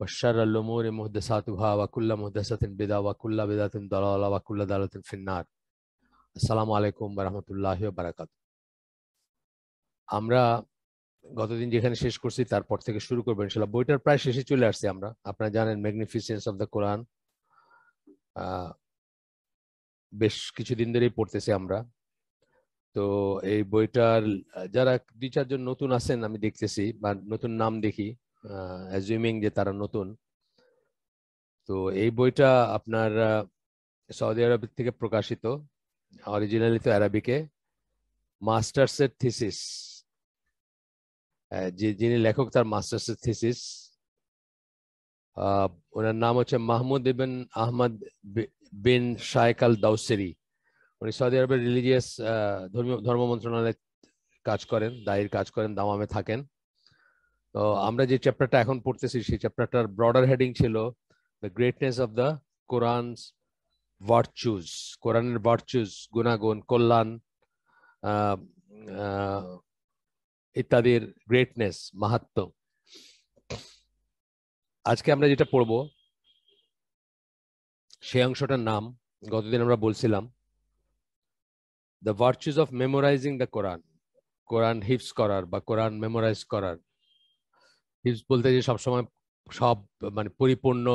وشر الأمور مهدساتها وكل مهدسة بدا وكل بدا ضلالة وكل ضلالة في النار عليكم আলাইকুম الله وبركاته আমরা গতদিন যেখানে শেষ করছি তারপর থেকে শুরু করবো ইনশাল্লাহ বইটার প্রায় শেষে চলে আসছি আমরা আপনারা জানেন ম্যাগনিফিসিয়েন্স অফ দ্য কোরআন বেশ কিছুদিন ধরেই পড়তেছি আমরা তো এই বইটার যারা দুই চারজন নতুন আছেন আমি দেখতেছি বা নতুন নাম দেখি অ্যাজিউমিং যে তারা নতুন তো এই বইটা আপনার সৌদি আরব থেকে প্রকাশিত অরিজিনালি তো অ্যারাবিকে মাস্টার্সের থিসিস যে যিনি লেখক তার মাস্টার্সের থিসিস ওনার নাম হচ্ছে মাহমুদ ইবেন আহমদ বিন শায়েক আল দাউসেরি উনি সৌদি আরবের রিলিজিয়াস ধর্মীয় ধর্ম মন্ত্রণালয়ে কাজ করেন দায়ের কাজ করেন দামামে থাকেন তো আমরা যে চ্যাপ্টারটা এখন পড়তেছি সেই চ্যাপ্টারটার ব্রডার হেডিং ছিল the greatness of the Quran virtues কোরআনের ভার্চুজ গুণাগুণ কল্যাণ ইত্যাদির গ্রেটনেস মাহাত্ম আজকে আমরা যেটা পড়ব সেই অংশটার নাম গতদিন আমরা বলছিলাম the virtues of memorising the Quran Quran হিপস করার বা কোরআন মেমোরাইজ করার হিপস বলতে যে সবসময় সব মানে পরিপূর্ণ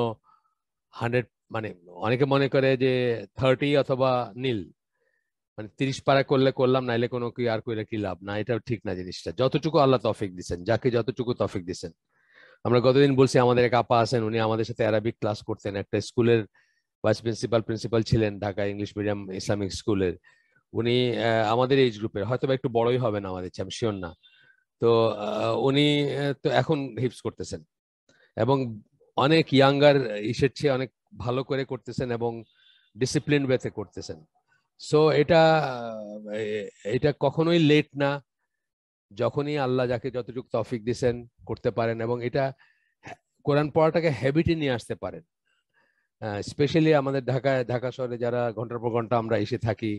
হান্ড্রেড মানে অনেকে মনে করে যে থার্টি অথবা নীল মানে তিরিশ পাড়া করলে করলাম নাইলে কোনো কি আর করে কি লাভ না এটাও ঠিক না জিনিসটা যতটুকু আল্লাহ তফিক দিচ্ছেন যাকে যতটুকু তফিক দিচ্ছেন আমরা গতদিন বলছি আমাদের এক আপা আছেন উনি আমাদের সাথে অ্যারাবিক ক্লাস করতেন একটা স্কুলের ভাইস প্রিন্সিপাল প্রিন্সিপাল ছিলেন ঢাকা ইংলিশ মিডিয়াম ইসলামিক স্কুলের উনি আমাদের এইজ গ্রুপের হয়তো একটু বড়ই হবেন আমাদের আমি শিওর না তো উনি তো এখন হিপস করতেছেন এবং অনেক ইয়াঙ্গার ইসের চেয়ে অনেক ভালো করে করতেছেন এবং ডিসিপ্লিন ওয়েতে করতেছেন সো এটা এটা কখনোই লেট না যখনই আল্লাহ যাকে যতটুকু তফিক দিছেন করতে পারেন এবং এটা কোরআন পড়াটাকে হ্যাবিটে নিয়ে আসতে পারেন স্পেশালি আমাদের ঢাকায় ঢাকা শহরে যারা ঘন্টার পর ঘন্টা আমরা এসে থাকি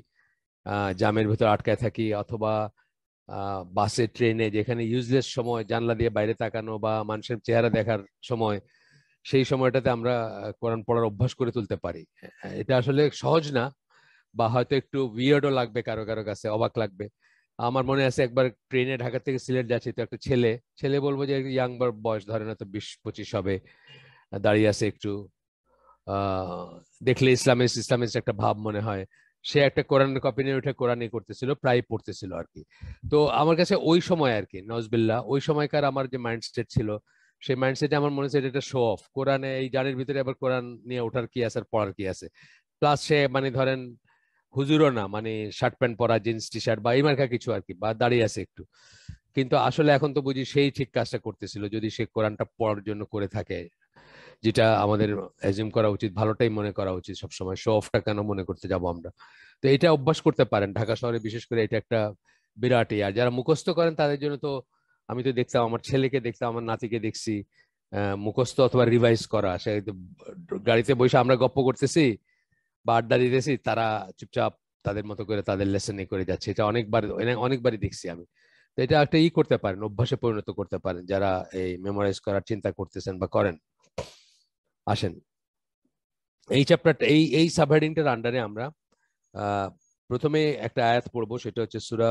জামের ভেতর আটকায় থাকি অথবা বাসে ট্রেনে যেখানে ইউজলেস সময় জানলা দিয়ে বাইরে তাকানো বা মানুষের চেহারা দেখার সময় সেই সময়টাতে আমরা কোরআন পড়ার অভ্যাস করে তুলতে পারি এটা আসলে সহজ না বা হয়তো একটু উইয়ার্ডও লাগবে কারো কারো কাছে অবাক লাগবে আমার মনে আছে একবার ট্রেনে ঢাকা থেকে সিলেট যাচ্ছি তো একটা ছেলে ছেলে বলবো যে ইয়াং বয়স ধরে না তো বিশ পঁচিশ হবে দাঁড়িয়ে আছে একটু দেখলে ইসলামিস্ট ইসলামিস্ট একটা ভাব মনে হয় সে একটা কোরআনের কপি নিয়ে উঠে কোরআনই করতেছিল প্রায় পড়তেছিল আর কি তো আমার কাছে ওই সময় আর কি নজবিল্লা ওই সময়কার আমার যে মাইন্ডসেট ছিল সেই মাইন্ডসেটে আমার মনে হচ্ছে এটা শো অফ কোরআনে এই জারের ভিতরে আবার কোরআন নিয়ে ওঠার কি আছে আর পড়ার কি আছে প্লাস সে মানে ধরেন হুজুরও না মানে শার্ট প্যান্ট পরা জিন্স টি শার্ট বা এই মার্কা কিছু আর কি বা দাঁড়িয়ে আছে একটু কিন্তু আসলে এখন তো বুঝি সেই ঠিক কাজটা করতেছিল যদি সে কোরআনটা পড়ার জন্য করে থাকে যেটা আমাদের এজিম করা উচিত ভালোটাই মনে করা উচিত সবসময় শো অফটা কেন মনে করতে যাব আমরা তো এটা অভ্যাস করতে পারেন ঢাকা শহরে বিশেষ করে এটা একটা বিরাট ইয়ে। আর যারা মুখস্থ করেন তাদের জন্য তো আমি তো দেখতাম আমার ছেলেকে দেখতাম আমার নাতিকে দেখছি মুখস্থ অথবা রিভাইজ করা সে গাড়িতে বসে আমরা গপ্প করতেছি বা আড্ডা দিতেছি তারা চুপচাপ তাদের মতো করে তাদের লেসনে করে যাচ্ছে এটা অনেকবার অনেকবারই দেখছি আমি তো এটা একটা ই করতে পারেন অভ্যাসে পরিণত করতে পারেন যারা এই মেমোরাইজ করার চিন্তা করতেছেন বা করেন আসেন এই চ্যাপ্টারটা এই এই সাবহেডিংটার আন্ডারে আমরা প্রথমে একটা আয়াত পড়ব সেটা হচ্ছে সুরা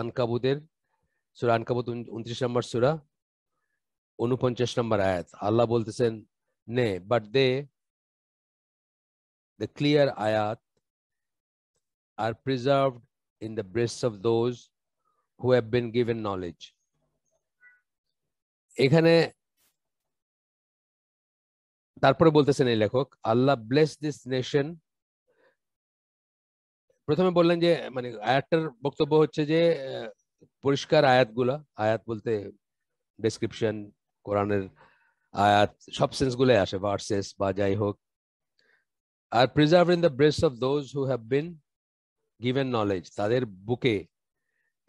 আনকাবুদের সুরা আনকাবুদ উনত্রিশ নম্বর সুরা উনপঞ্চাশ নম্বর আয়াত আল্লাহ বলতেছেন নে বাট দে দ্য ক্লিয়ার আয়াত are preserve in the breast of those who have been given knowledge এখানে তারপরে বলতেছেন এই লেখক আল্লাহ ব্লেস দিস নেশন প্রথমে বললেন যে মানে আয়াতটার বক্তব্য হচ্ছে যে পরিষ্কার আয়াতগুলা আয়াত বলতে ডেসক্রিপশন কোরআনের আয়াত সব সেন্স সেন্সগুলোই আসে ভার্সেস বা যাই হোক are preserve in the breast of those who have been given knowledge তাদের বুকে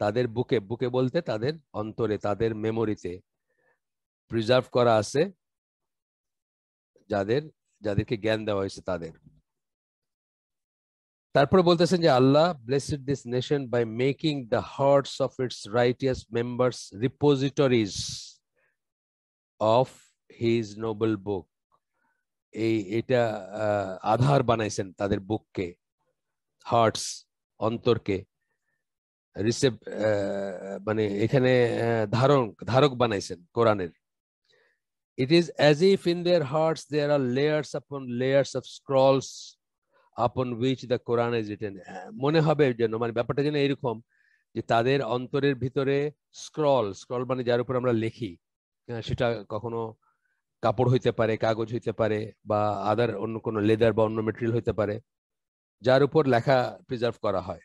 তাদের বুকে বুকে বলতে তাদের অন্তরে তাদের মেমোরিতে প্রিজার্ভ করা আছে যাদের যাদেরকে জ্ঞান দেওয়া হয়েছে তাদের তারপরে বলতেছেন যে Allah blessed this nation by making the hearts of its righteous members repositories of his noble book এই এটা আধার বানাইছেন তাদের বুককে হার্টস অন্তরকে রিসেপ মানে এখানে ধারক ধারক বানাইছেন কোরআনের It is as if in their hearts there are layers upon layers of scrolls upon which the Quran is written. হ্যাঁ, মনে হবে যেন মানে ব্যাপারটা যেন এরকম যে তাদের অন্তরের ভিতরে স্ক্রল স্ক্রল মানে যার উপর আমরা লিখি হ্যাঁ, সেটা কখনো কাপড় হইতে পারে কাগজ হইতে পারে বা আদার অন্য কোনো লেদার বা অন্য মেটেরিয়াল হইতে পারে যার উপর লেখা প্রিজার্ভ করা হয়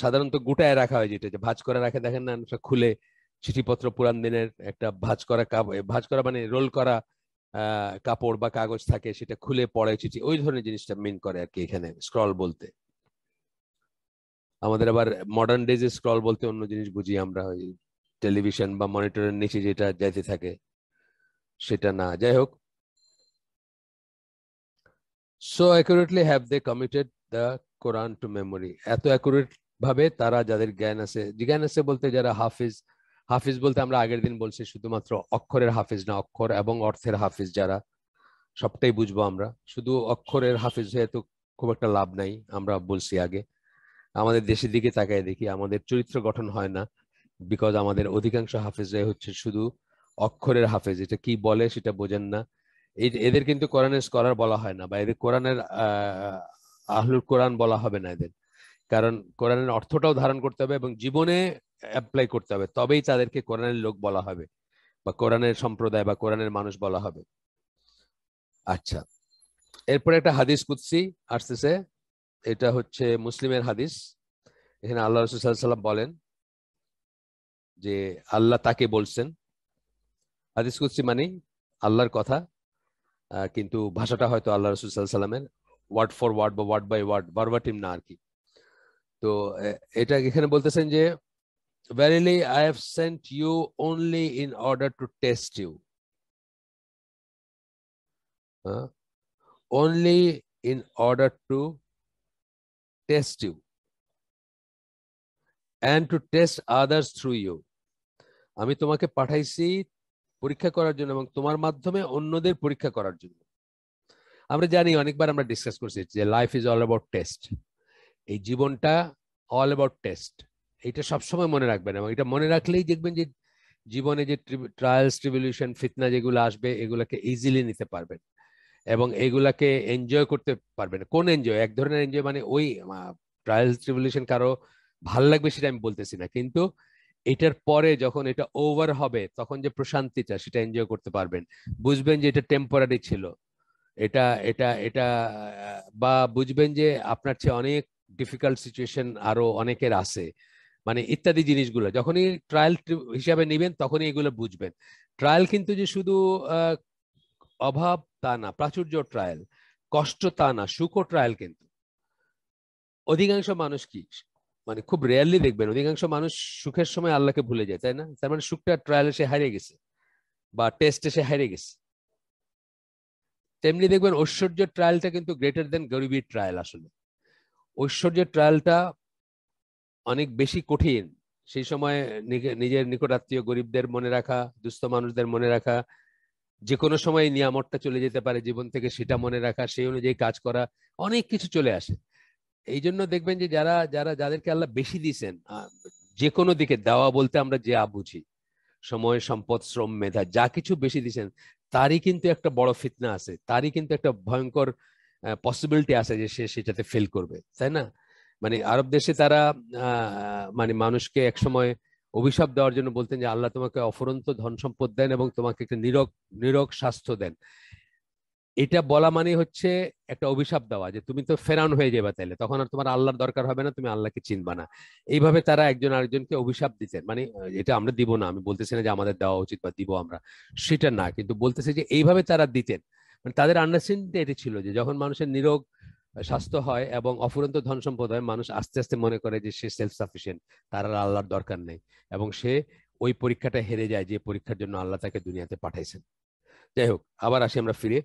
সাধারণত গোটায় রাখা হয় যেটা যে ভাজ করে রাখে দেখেন না খুলে চিঠিপত্র পুরান দিনের একটা ভাজ করা ভাজ করা মানে রোল করা কাপড় বা কাগজ থাকে সেটা খুলে পড়ে চিঠি ওই ধরনের জিনিসটা মেন করে আর কি এখানে স্ক্রল বলতে আমাদের আবার মডার্ন ডেজে স্ক্রল বলতে অন্য জিনিস বুঝি আমরা ওই টেলিভিশন বা মনিটরের নিচে যেটা যাইতে থাকে সেটা না যাই হোক so accurately have they committed the Quran to memory এত অ্যাকুরেট ভাবে তারা যাদের জ্ঞান আছে জ্ঞান আছে বলতে যারা হাফিজ হাফিজ বলতে আমরা আগের দিন বলছি শুধুমাত্র অক্ষরের হাফিজ না অক্ষর এবং অর্থের হাফিজ যারা সবটাই বুঝবো আমরা শুধু অক্ষরের হাফিজ হয়ে তো খুব একটা লাভ নাই আমরা বলছি আগে আমাদের দেশের দিকে তাকাই দেখি আমাদের চরিত্র গঠন হয় না বিকজ আমাদের অধিকাংশ হাফেজ হচ্ছে শুধু অক্ষরের হাফেজ এটা কি বলে সেটা বোঝেন না এদের কিন্তু কোরআনের স্কলার বলা হয় না বা এদের কোরআনের আহলুর কোরআন বলা হবে না এদের কারণ কোরআনের অর্থটাও ধারণ করতে হবে এবং জীবনে অ্যাপ্লাই করতে হবে তবেই তাদেরকে কোরআনের লোক বলা হবে বা কোরআনের সম্প্রদায় বা কোরআনের মানুষ বলা হবে আচ্ছা এরপরে একটা হাদিস কুৎসি আসতেছে এটা হচ্ছে মুসলিমের হাদিস এখানে আল্লাহ রসুল্লাম বলেন যে আল্লাহ তাকে বলছেন হাদিস কুৎসি মানে আল্লাহর কথা কিন্তু ভাষাটা হয়তো আল্লাহ রসুল সাল্লামের ওয়ার্ড ফর ওয়ার্ড বা ওয়ার্ড বাই ওয়ার্ড টিম না আর কি তো এটা এখানে বলতেছেন যে Verily, I have sent you only in order to test you. Huh? Only in order to test you and to test others through you. আমি তোমাকে পাঠাইছি পরীক্ষা করার জন্য এবং তোমার মাধ্যমে অন্যদের পরীক্ষা করার জন্য আমরা জানি অনেকবার আমরা ডিসকাস করছি যে life is all about test এই জীবনটা অল অ্যাবাউট টেস্ট এটা সবসময় মনে রাখবেন এবং এটা মনে রাখলেই দেখবেন যে জীবনে যে ট্রায়ালস ট্রিবিউশন ফিতনা যেগুলো আসবে এগুলোকে ইজিলি নিতে পারবেন এবং এগুলাকে এনজয় করতে পারবেন কোন এনজয় এক ধরনের এনজয় মানে ওই ট্রায়ালস ট্রিবিউশন কারো ভাল লাগবে সেটা আমি বলতেছি না কিন্তু এটার পরে যখন এটা ওভার হবে তখন যে প্রশান্তিটা সেটা এনজয় করতে পারবেন বুঝবেন যে এটা টেম্পোরারি ছিল এটা এটা এটা বা বুঝবেন যে আপনার চেয়ে অনেক ডিফিকাল্ট সিচুয়েশন আরো অনেকের আছে মানে ইত্যাদি জিনিসগুলো যখনই ট্রায়াল হিসাবে নেবেন তখনই এগুলো বুঝবেন ট্রায়াল কিন্তু যে শুধু অভাব তা না প্রাচুর্য ট্রায়াল কষ্ট তা না সুখ ট্রায়াল কিন্তু অধিকাংশ মানুষ কি মানে খুব রেয়ারলি দেখবেন অধিকাংশ মানুষ সুখের সময় আল্লাহকে ভুলে যায় তাই না তার মানে সুখটা ট্রায়ালে সে হারিয়ে গেছে বা টেস্টে সে হারিয়ে গেছে তেমনি দেখবেন ঐশ্বর্য ট্রায়ালটা কিন্তু গ্রেটার দেন গরিবীর ট্রায়াল আসলে ঐশ্বর্য ট্রায়ালটা অনেক বেশি কঠিন সেই সময় নিজের নিকটাত্মীয় গরিবদের মনে রাখা দুস্থ মানুষদের মনে রাখা যে কোনো সময় নিয়ামতটা চলে যেতে পারে জীবন থেকে সেটা মনে রাখা সেই অনুযায়ী কাজ করা অনেক কিছু চলে আসে এই জন্য দেখবেন যে যারা যারা যাদেরকে আল্লাহ বেশি দিয়েছেন যে কোনো দিকে দেওয়া বলতে আমরা যে বুঝি সময় সম্পদ শ্রম মেধা যা কিছু বেশি দিয়েছেন তারই কিন্তু একটা বড় ফিতনা আছে তারই কিন্তু একটা ভয়ঙ্কর পসিবিলিটি আছে যে সে সেটাতে ফেল করবে তাই না মানে আরব দেশে তারা মানে মানুষকে একসময় অভিশাপ দেওয়ার জন্য বলতেন যে আল্লাহ তোমাকে অফরন্ত ধন সম্পদ দেন এবং তোমাকে একটা নিরক নিরক স্বাস্থ্য দেন এটা বলা মানে হচ্ছে একটা অভিশাপ দেওয়া যে তুমি তো ফেরান হয়ে যাবে তাহলে তখন আর তোমার আল্লাহর দরকার হবে না তুমি আল্লাহকে চিনবা না এইভাবে তারা একজন আরেকজনকে অভিশাপ দিতেন মানে এটা আমরা দিব না আমি বলতেছি না যে আমাদের দেওয়া উচিত বা দিব আমরা সেটা না কিন্তু বলতেছে যে এইভাবে তারা দিতেন মানে তাদের আন্ডারস্ট্যান্ডিংটা এটি ছিল যে যখন মানুষের নিরোগ স্বাস্থ্য হয় এবং অফুরন্ত ধন সম্পদ হয় মানুষ আস্তে আস্তে মনে করে যে সে সেলফ সাফিসিয়েন্ট তার আর আল্লাহর দরকার নেই এবং সে ওই পরীক্ষাটা হেরে যায় যে পরীক্ষার জন্য আল্লাহ তাকে দুনিয়াতে পাঠাইছেন যাই হোক আবার আসি আমরা ফিরে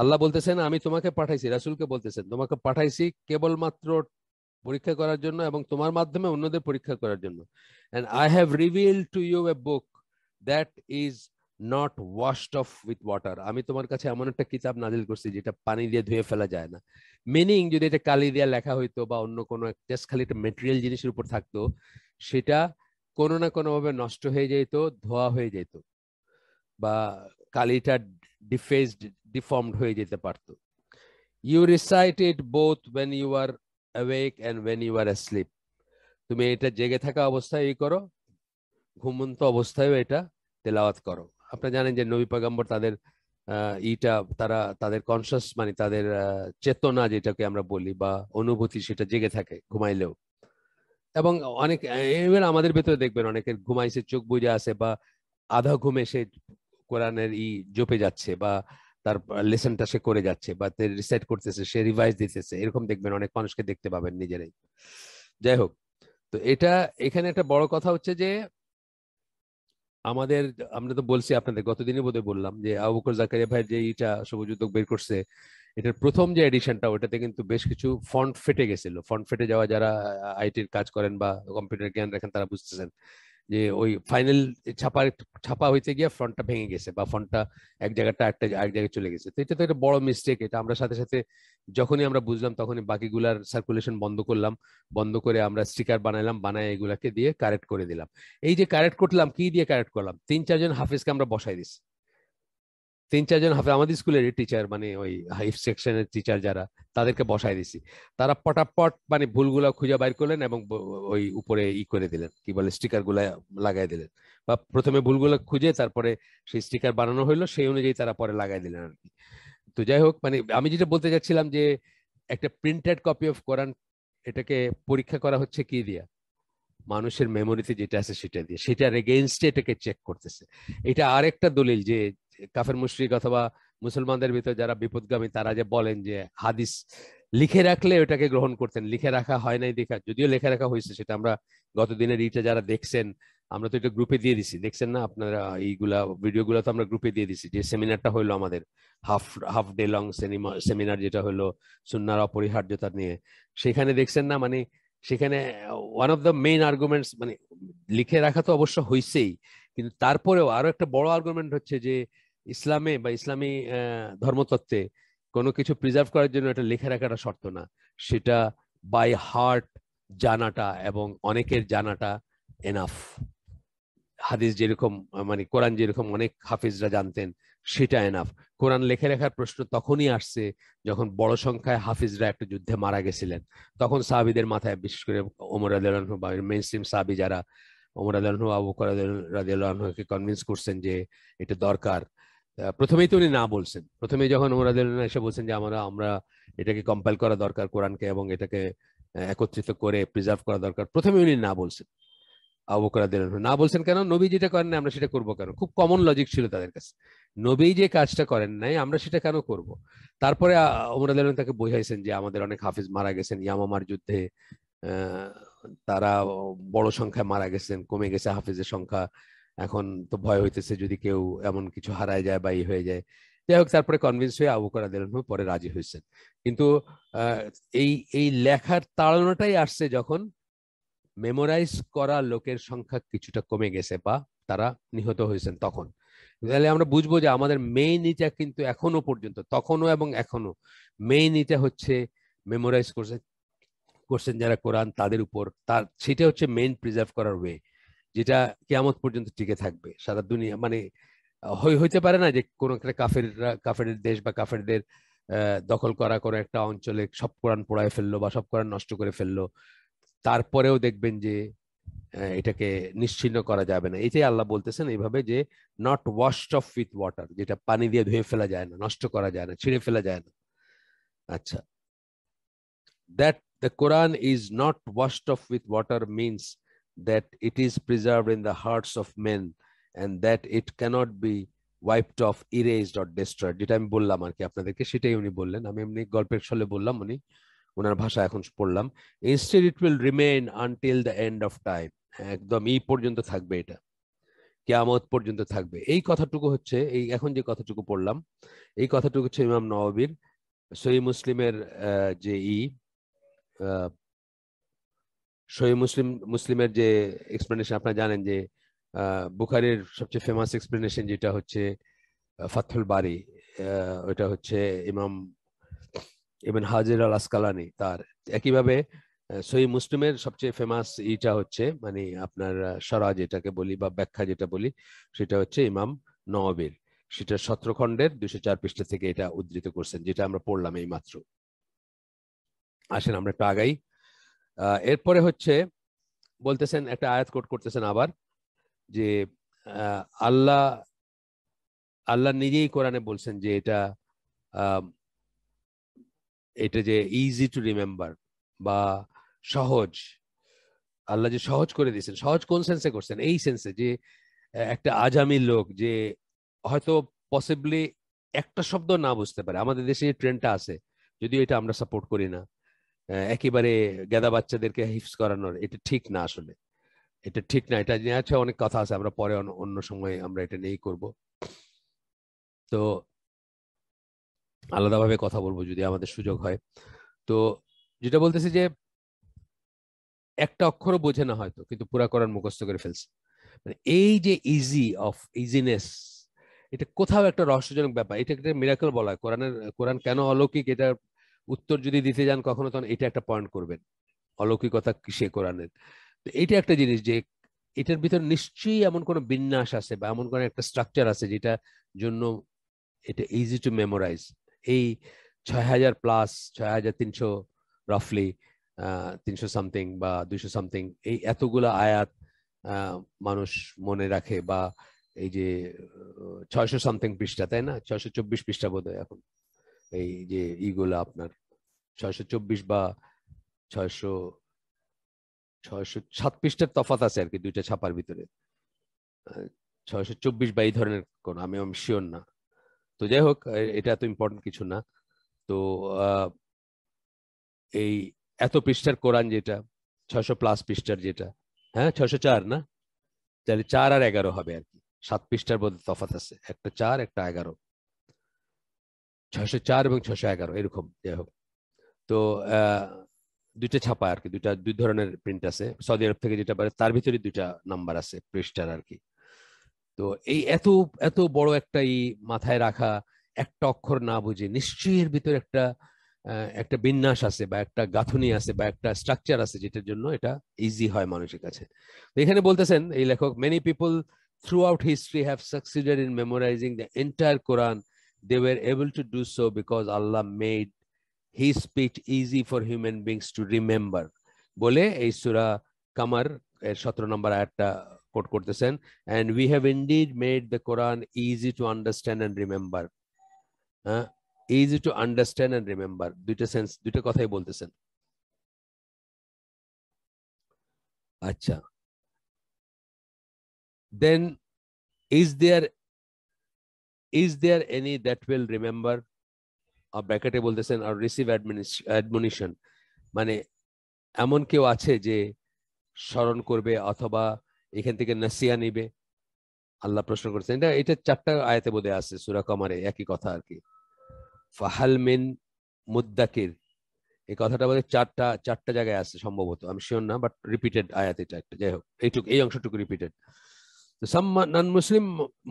আল্লাহ বলতেছেন আমি তোমাকে পাঠাইছি রাসুলকে বলতেছেন তোমাকে পাঠাইছি কেবলমাত্র পরীক্ষা করার জন্য এবং তোমার মাধ্যমে অন্যদের পরীক্ষা করার জন্য and I have reveal to you a book that is not washed off with water আমি তোমার কাছে এমন একটা কিতাব নাজিল করছি যেটা পানি দিয়ে ধুয়ে ফেলা যায় না মিনিং যদি এটা কালি দিয়ে লেখা হইতো বা অন্য কোনো জাস্ট খালি একটা মেটেরিয়াল জিনিসের উপর থাকতো সেটা কোনো না কোনোভাবে নষ্ট হয়ে যেত ধোয়া হয়ে যেত বা কালিটা ডিফেসড ডিফর্মড হয়ে যেতে পারতো you recited it both when you are awake and when you are asleep তুমি এটা জেগে থাকা অবস্থায় ই করো ঘুমন্ত অবস্থায়ও এটা তেলাওয়াত করো আপনারা জানেন যে নবী পয়গম্বর তাদের ইটা তারা তাদের কনসাস মানে তাদের চেতনা যেটাকে আমরা বলি বা অনুভূতি সেটা জেগে থাকে ঘুমাইলেও এবং অনেক এবার আমাদের ভেতরে দেখবেন অনেকের ঘুমাইছে চোখ বুঝে আসে বা আধা ঘুমে সে কোরআনের ই জপে যাচ্ছে বা তার লেসনটা সে করে যাচ্ছে বা রিসাইট করতেছে সে রিভাইজ দিতেছে এরকম দেখবেন অনেক মানুষকে দেখতে পাবেন নিজেরাই যাই হোক তো এটা এখানে একটা বড় কথা হচ্ছে যে আমাদের আমরা তো বলছি আপনাদের গতদিনই বোধহয় বললাম যে আবুকর জাকারিয়া ভাই যে এটা সবুজ উদ্যোগ বের করছে এটার প্রথম যে এডিশনটা ওটাতে কিন্তু বেশ কিছু ফন্ট ফেটে গেছিল ফন্ট ফেটে যাওয়া যারা আইটির কাজ করেন বা কম্পিউটার জ্ঞান রাখেন তারা বুঝতেছেন যে ওই ফাইনাল ছাপা ছাপা হইতে গিয়ে ফ্রন্টটা ভেঙে গেছে বা ফন্টটা এক জায়গাটা একটা এক জায়গায় চলে গেছে তো এটা তো একটা বড় মিস্টেক এটা আমরা সাথে সাথে যখনই আমরা বুঝলাম তখনই বাকিগুলার সার্কুলেশন বন্ধ করলাম বন্ধ করে আমরা স্টিকার বানাইলাম বানায় এগুলাকে দিয়ে কারেক্ট করে দিলাম এই যে কারেক্ট করলাম কি দিয়ে কারেক্ট করলাম তিন চারজন হাফিজকে আমরা বসাই দিছি তিন চারজন হাফিজ আমাদের স্কুলের টিচার মানে ওই হাইফ সেকশনের টিচার যারা তাদেরকে বসাই দিছি তারা পটাপট মানে ভুলগুলা খুঁজে বাইর করলেন এবং ওই উপরে ই করে দিলেন কি বলে স্টিকার গুলা লাগাই দিলেন বা প্রথমে ভুলগুলা খুঁজে তারপরে সেই স্টিকার বানানো হইলো সেই অনুযায়ী তারা পরে লাগাই দিলেন আর কি তো যাই হোক মানে আমি যেটা বলতে চাচ্ছিলাম যে একটা প্রিন্টেড কপি অফ কোরআন এটাকে পরীক্ষা করা হচ্ছে কি দিয়া মানুষের মেমোরিতে যেটা আছে সেটা দিয়ে সেটার এগেনস্টে এটাকে চেক করতেছে এটা আরেকটা দলিল যে কাফের মুশরিক অথবা মুসলমানদের ভিতরে যারা বিপদগামী তারা যে বলেন যে হাদিস লিখে রাখলে ওটাকে গ্রহণ করতেন লিখে রাখা হয় নাই দেখা যদিও লেখা রাখা হয়েছে সেটা আমরা গতদিনের ইটা যারা দেখছেন আমরা তো এটা গ্রুপে দিয়ে দিছি দেখছেন না আপনারা এইগুলা ভিডিওগুলো তো আমরা গ্রুপে দিয়ে দিছি যে সেমিনারটা হলো আমাদের half half day long seminar যেটা হলো সুন্নার অপরিহার্যতা নিয়ে সেখানে দেখছেন না মানে সেখানে one of the main arguments মানে লিখে রাখা তো অবশ্য হইছেই কিন্তু তারপরেও আরো একটা বড় আর্গুমেন্ট হচ্ছে যে ইসলামে বা ইসলামী ধর্মতত্ত্বে কোনো কিছু প্রিজার্ভ করার জন্য এটা লিখে রাখাটা শর্ত না সেটা বাই হার্ট জানাটা এবং অনেকের জানাটা এনাফ হাদিস যেরকম মানে কোরআন যেরকম অনেক হাফিজরা জানতেন সেটা এনাফ কোরআন লেখে লেখার প্রশ্ন তখনই আসছে যখন বড় সংখ্যায় হাফিজরা একটা যুদ্ধে মারা গেছিলেন তখন সাহাবিদের মাথায় বিশেষ করে ওমর আদালহ বা মেন স্ট্রিম সাহাবি যারা ওমর আদালহ কনভিন্স করছেন যে এটা দরকার প্রথমেই তো উনি না বলছেন প্রথমে যখন ওমর এসে বলছেন যে আমরা আমরা এটাকে কম্পাইল করা দরকার কোরআনকে এবং এটাকে একত্রিত করে প্রিজার্ভ করা দরকার প্রথমে উনি না বলছেন না বলছেন কেন নবী যেটা করেন আমরা সেটা করবো কেন খুব কমন লজিক ছিল তাদের কাছে নবী যে কাজটা করেন নাই আমরা সেটা কেন করব। তারপরে তাকে বোঝাইছেন যে আমাদের অনেক হাফিজ মারা গেছেন ইয়ামামার যুদ্ধে তারা বড় সংখ্যায় মারা গেছেন কমে গেছে হাফিজের সংখ্যা এখন তো ভয় হইতেছে যদি কেউ এমন কিছু হারায় যায় বা ই হয়ে যায় যাই হোক তারপরে কনভিন্স হয়ে আবু করা দিলেন পরে রাজি হয়েছেন কিন্তু এই এই লেখার তাড়নাটাই আসছে যখন মেমোরাইজ করা লোকের সংখ্যা কিছুটা কমে গেছে বা তারা নিহত হয়েছেন তখন তাহলে আমরা বুঝবো যে আমাদের মেইন ইটা কিন্তু এখনো পর্যন্ত তখনও এবং এখনো মেইন ইটা হচ্ছে মেমোরাইজ করছে করছেন যারা কোরআন তাদের উপর তার সেটা হচ্ছে মেইন প্রিজার্ভ করার ওয়ে যেটা কেয়ামত পর্যন্ত টিকে থাকবে সারা দুনিয়া মানে হইতে পারে না যে কোনো একটা কাফেররা কাফের দেশ বা কাফেরদের দখল করা কোনো একটা অঞ্চলে সব কোরআন পোড়ায় ফেললো বা সব কোরআন নষ্ট করে ফেললো তারপরেও দেখবেন যে এটাকে নিশ্চিন্ন করা যাবে না এটাই আল্লাহ বলতেছেন এইভাবে যে not washed off with water যেটা পানি দিয়ে ধুয়ে ফেলা যায় না নষ্ট করা যায় না ছিঁড়ে ফেলা যায় না আচ্ছা that the Quran is not washed off with water means that it is preserve in the hearts of men and that it cannot be wiped off erased or destroyed যেটা আমি বললাম আর কি আপনাদেরকে সেটাই উনি বললেন আমি এমনি গল্পের ছলে বললাম উনি ওনার ভাষা এখন পড়লাম instead it will remain until the end of time একদম ই পর্যন্ত থাকবে এটা কেয়ামত পর্যন্ত থাকবে এই কথাটুকু হচ্ছে এই এখন যে কথাটুকু পড়লাম এই কথাটুকু হচ্ছে ইমাম নবাবির সহি মুসলিমের যে ই সহি মুসলিম মুসলিমের যে এক্সপ্লেনেশন আপনারা জানেন যে বুখারের সবচেয়ে ফেমাস এক্সপ্লেনেশন যেটা হচ্ছে ফাথুল বারি ওইটা হচ্ছে ইমাম ইবেন হাজির আল আসকালানি তার একইভাবে সই মুসলিমের সবচেয়ে ফেমাস ইটা হচ্ছে মানে আপনার সরা যেটাকে বলি বা ব্যাখ্যা যেটা বলি সেটা হচ্ছে ইমাম নওয়াবির সেটা সত্রখণ্ডের দুশো চার পৃষ্ঠা থেকে এটা উদ্ধৃত করছেন যেটা আমরা পড়লাম এই মাত্র আসেন আমরা একটু আগাই এরপরে হচ্ছে বলতেছেন একটা আয়াত কোট করতেছেন আবার যে আল্লাহ আল্লাহ নিজেই কোরআনে বলছেন যে এটা এটা যে ইজি টু রিমেম্বার বা সহজ আল্লাহ যে সহজ করে দিয়েছেন সহজ কোন সেন্সে করছেন এই সেন্সে যে একটা আজামি লোক যে হয়তো পসিবলি একটা শব্দ না বুঝতে পারে আমাদের দেশে যে ট্রেনটা আছে যদিও এটা আমরা সাপোর্ট করি না একেবারে গেদা বাচ্চাদেরকে হিফস করানোর এটা ঠিক না আসলে এটা ঠিক না এটা নিয়ে আছে আচ্ছা অনেক কথা আছে আমরা পরে অন্য সময় আমরা এটা নিয়েই করব তো আলাদাভাবে কথা বলবো যদি আমাদের সুযোগ হয় তো যেটা বলতেছি যে একটা অক্ষরও বোঝে না হয়তো কিন্তু পুরা করার মুখস্থ করে ফেলছে মানে এই যে ইজি অফ ইজিনেস এটা কোথাও একটা রহস্যজনক ব্যাপার এটা একটা মিরাকল বলা হয় কোরআনের কোরআন কেন অলৌকিক এটার উত্তর যদি দিতে যান কখনো তখন এটা একটা পয়েন্ট করবেন অলৌকিকতা কিসে কোরআনের তো এটা একটা জিনিস যে এটার ভিতর নিশ্চয়ই এমন কোনো বিন্যাস আছে বা এমন কোনো একটা স্ট্রাকচার আছে যেটা জন্য এটা ইজি টু মেমোরাইজ এই ছয় হাজার প্লাস ছয় হাজার তিনশো রাফলি তিনশো সামথিং বা দুইশো সামথিং এই এতগুলো আয়াত মানুষ মনে রাখে বা এই যে ছয়শো সামথিং পৃষ্ঠা তাই না ছয়শো চব্বিশ পৃষ্ঠা বোধ হয় এখন এই যে ইগুলা আপনার ছয়শো চব্বিশ বা ছয়শো ছয়শো সাত পৃষ্ঠার তফাত আছে আর কি দুইটা ছাপার ভিতরে ছয়শো চব্বিশ বা এই ধরনের কোন আমি আমি শিওর না তো যাই হোক এটা এত ইম্পর্টেন্ট কিছু না তো এই এত পৃষ্ঠার কোরআন যেটা ছয়শো প্লাস পৃষ্ঠার যেটা হ্যাঁ ছয়শো চার না তাহলে চার আর এগারো হবে আর কি সাত পৃষ্ঠার মধ্যে তফাত আছে একটা চার একটা এগারো ছয়শো চার এবং ছয়শো এগারো এরকম যাই হোক তো দুইটা ছাপা আর কি দুইটা দুই ধরনের প্রিন্ট আছে সৌদি আরব থেকে যেটা পারে তার ভিতরে দুইটা নাম্বার আছে পৃষ্ঠার আর কি তো এই এত এত বড় একটা এই মাথায় রাখা একটা অক্ষর না বুঝে নিশ্চয়ের ভিতর ভিতরে একটা একটা বিন্যাস আছে বা একটা গাঁথনি আছে বা একটা স্ট্রাকচার আছে যেটার জন্য এটা ইজি হয় মানুষের কাছে তো এখানে বলতেছেন এই লেখক many people throughout history have succeeded in memorising the entire Quran they were able to do so because Allah made he speech easy for human beings to remember বলে এই সুরা কামার এর সতেরো নম্বর আয়ারটা কোট করতেছেন and we have indeed made the Quran easy to understand and remember হ্যাঁ easy to understand and remember দুইটা সেন্স দুইটা কথাই বলতেছেন আচ্ছা then is there is there any that will remember আর ব্র্যাকেটে বলতেছেন আর রিসিভ অ্যাডমিনিশন মানে এমন কেউ আছে যে স্মরণ করবে অথবা এখান থেকে নাসিয়া নিবে আল্লাহ প্রশ্ন করছেন এটা এটা চারটা আয়াতে বোধে আছে সুরা কমারে একই কথা আর কি ফাহাল মিন মুদাকির এই কথাটা বোধ চারটা চারটা জায়গায় আছে সম্ভবত আমি শিওর না বাট রিপিটেড আয়াত এটা একটা যাই হোক এইটুকু এই অংশটুকু repeated some non Muslim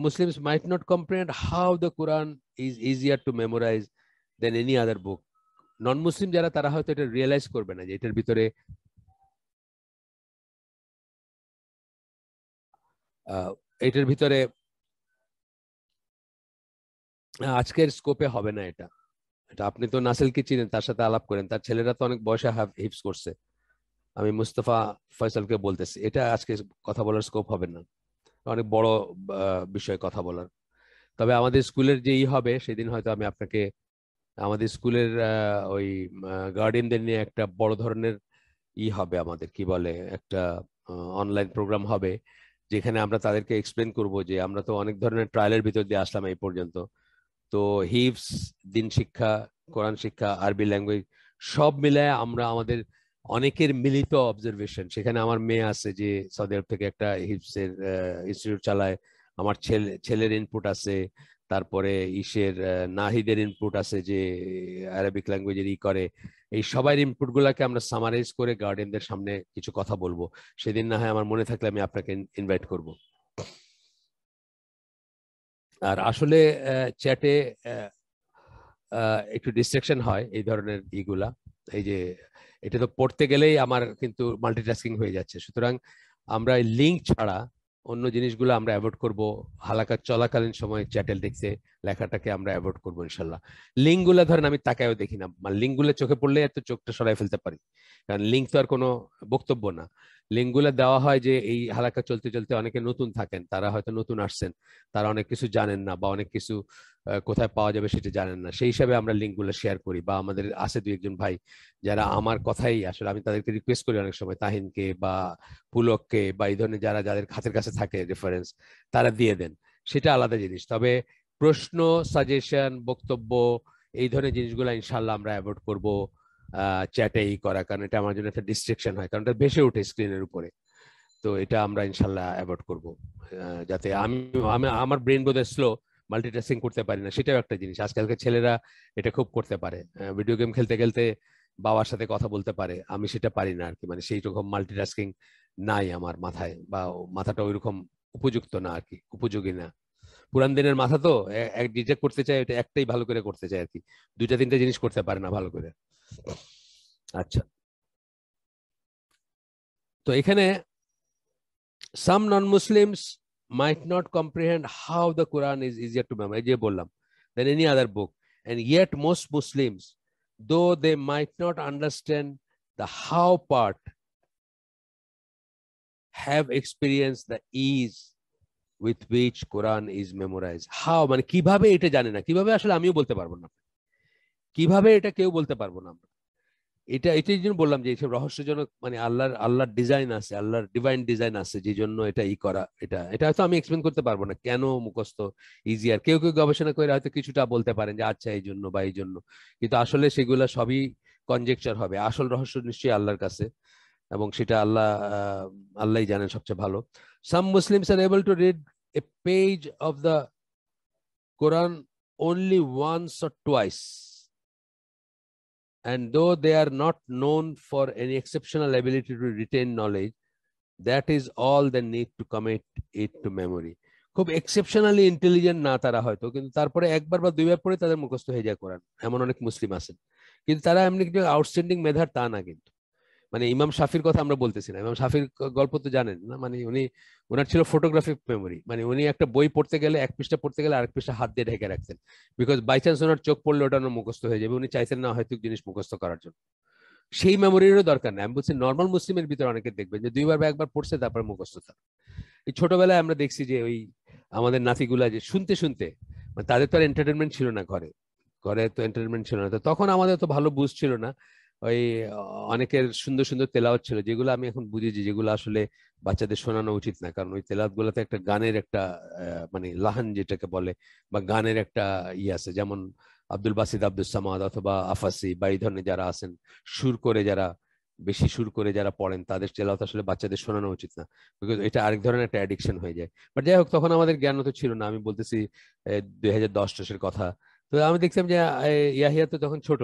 Muslim might not comprehend how the Quran is easier to memorise than any other book non Muslim যারা তারা হয়তো এটা রিয়েলাইজ করবে না যে এটার ভিতরে এটার ভিতরে আজকের স্কোপে হবে না এটা এটা আপনি তো নাসেলকে চিনেন তার সাথে আলাপ করেন তার ছেলেরা তো অনেক বয়সে হিপস করছে আমি মুস্তফা ফয়সালকে বলতেছি এটা আজকে কথা বলার স্কোপ হবে না অনেক বড় বিষয়ে কথা বলার তবে আমাদের স্কুলের যে ই হবে সেদিন হয়তো আমি আপনাকে আমাদের স্কুলের ওই গার্ডিয়ানদের নিয়ে একটা বড় ধরনের ই হবে আমাদের কি বলে একটা অনলাইন প্রোগ্রাম হবে যেখানে আমরা তাদেরকে এক্সপ্লেন করব যে আমরা তো অনেক ধরনের ট্রায়ালের ভিতর দিয়ে আসলাম এই পর্যন্ত তো হিপস দিন শিক্ষা কোরআন শিক্ষা আরবি ল্যাঙ্গুয়েজ সব মিলায় আমরা আমাদের অনেকের মিলিত অবজারভেশন সেখানে আমার মেয়ে আছে যে সৌদি আরব থেকে একটা হিপসের ইনস্টিটিউট চালায় আমার ছেলে ছেলের ইনপুট আছে তারপরে ইসের নাহিদের ইনপুট আছে যে আরবিক ল্যাঙ্গুয়েজের ই করে এই সবার ইনপুট গুলাকে আমরা সামারাইজ করে গার্ডেনদের সামনে কিছু কথা বলবো সেদিন না হয় আমার মনে থাকলে আমি আপনাকে ইনভাইট করব আর আসলে চ্যাটে একটু ডিস্ট্রাকশন হয় এই ধরনের ইগুলা এই যে এটা তো পড়তে গেলেই আমার কিন্তু মাল্টিটাস্কিং হয়ে যাচ্ছে সুতরাং আমরা লিঙ্ক ছাড়া অন্য জিনিসগুলো আমরা অ্যাভয়েড করব হালাকা চলাকালীন সময়ে চ্যাটেল দেখছে লেখাটাকে আমরা অ্যাভয়েড করবো ইনশাল্লাহ লিঙ্কগুলো ধরেন আমি তাকায়ও দেখি না মানে লিঙ্কগুলো চোখে পড়লে এত চোখটা সরাই ফেলতে পারি কারণ লিঙ্ক তো আর কোনো বক্তব্য না লিঙ্কগুলো দেওয়া হয় যে এই হালাকা চলতে চলতে অনেকে নতুন থাকেন তারা হয়তো নতুন আসছেন তারা অনেক কিছু জানেন না বা অনেক কিছু কোথায় পাওয়া যাবে সেটা জানেন না সেই হিসাবে আমরা লিঙ্কগুলো শেয়ার করি বা আমাদের আছে দু একজন ভাই যারা আমার কথাই আসলে আমি তাদেরকে রিকোয়েস্ট করি অনেক সময় তাহিনকে বা পুলককে বা এই ধরনের যারা যাদের হাতের কাছে থাকে রেফারেন্স তারা দিয়ে দেন সেটা আলাদা জিনিস তবে প্রশ্ন সাজেশন বক্তব্য এই ধরনের জিনিসগুলো ইনশাল্লাহ আমরা অ্যাভয়েড করবো চ্যাটে ই করা কারণ এটা আমার জন্য একটা ডিস্ট্রেকশন হয় কারণ এটা বেশি ওঠে স্ক্রিনের উপরে তো এটা আমরা ইনশাল্লাহ অ্যাভয়েড করব যাতে হ্যাঁ। আমি আমার ব্রেন বোধহয় স্লো মাল্টিটাস্কিং করতে পারি না সেটাও একটা জিনিস আজকালকার ছেলেরা এটা খুব করতে পারে ভিডিও গেম খেলতে খেলতে বাবার সাথে কথা বলতে পারে আমি সেটা পারি না আর কি মানে সেই রকম মাল্টিটাস্কিং নাই আমার মাথায় বা মাথাটা ওইরকম উপযুক্ত না আর কি উপযোগী না পুরান দিনের মাথা তো ডিটেক্ট করতে চায় এটা একটাই ভালো করে করতে চায় আর কি দুইটা তিনটা জিনিস করতে পারে না ভালো করে আচ্ছা তো এখানে some non Muslims might not comprehend how the Quran is easier to memorise যে বললাম than any other book and yet most Muslims though they might not understand the how part have experience the ease with which Quran is memorise how মানে কিভাবে এটা জানে না কিভাবে আসলে আমিও বলতে পারবো না কিভাবে এটা কেউ বলতে পারবো না আমরা এটা এটাই জন্য বললাম যে এইসব রহস্যজনক মানে আল্লাহর আল্লাহর ডিজাইন আছে আল্লাহর ডিভাইন ডিজাইন আছে যে জন্য এটা ই করা এটা এটা হয়তো আমি এক্সপ্লেন করতে পারবো না কেন মুখস্থ ইজি আর কেউ কেউ গবেষণা করে হয়তো কিছুটা বলতে পারেন যে আচ্ছা এই জন্য বা এই জন্য কিন্তু আসলে সেগুলো সবই কনজেকচার হবে আসল রহস্য নিশ্চয়ই আল্লাহর কাছে এবং সেটা আল্লাহ আল্লাহ জানেন সবচেয়ে ভালো Some Muslims are able to read a page of the Quran only once or twice. And though they are not known for any exceptional ability to retain knowledge, that is all they need to commit it to memory. খুব exceptionally intelligent না তারা হয়তো কিন্তু তারপরে একবার বা দুইবার পরে তাদের মুখস্থ হয়ে যায় কোরআন এমন অনেক মুসলিম আছেন কিন্তু তারা এমনি আউটস্ট্যান্ডিং মেধার তা না কিন্তু মানে ইমাম শাফির কথা আমরা বলতেছি না ইমাম শাফির গল্প তো জানেন না মানে উনি ওনার ছিল ফটোগ্রাফিক মেমোরি মানে উনি একটা বই পড়তে গেলে এক পৃষ্ঠা পড়তে গেলে আরেক পৃষ্ঠা হাত দিয়ে ঢেকে রাখতেন বিকজ বাই চান্স ওনার চোখ পড়লে ওটা মুখস্থ হয়ে যাবে উনি চাইতেন না হয়তো জিনিস মুখস্থ করার জন্য সেই মেমোরিরও দরকার নেই আমি বলছি নর্মাল মুসলিমের ভিতরে অনেকে দেখবেন যে দুইবার বা একবার পড়ছে তারপর মুখস্থ মুখস্থতা এই ছোটবেলায় আমরা দেখছি যে ওই আমাদের নাতিগুলা যে শুনতে শুনতে মানে তাদের তো আর এন্টারটেনমেন্ট ছিল না ঘরে ঘরে তো এন্টারটেনমেন্ট ছিল না তো তখন আমাদের তো ভালো বুঝ ছিল না ওই অনেকের সুন্দর সুন্দর তেলাওয়াত ছিল যেগুলো আমি এখন বুঝেছি যেগুলো আসলে বাচ্চাদের শোনানো উচিত না কারণ ওই তেলাওয়াত গুলাতে একটা গানের একটা মানে লাহান যেটাকে বলে বা গানের একটা ইয়ে আছে যেমন আব্দুল বাসিদ আব্দুল সামাদ অথবা আফাসি বা এই ধরনের যারা আছেন সুর করে যারা বেশি সুর করে যারা পড়েন তাদের তেলাওত আসলে বাচ্চাদের শোনানো উচিত না বিকজ এটা আরেক ধরনের একটা অ্যাডিকশন হয়ে যায় বাট যাই হোক তখন আমাদের জ্ঞান তো ছিল না আমি বলতেছি দুই হাজার দশ দশের কথা তো আমি দেখছিলাম যে ইয়াহিয়া তো তখন ছোট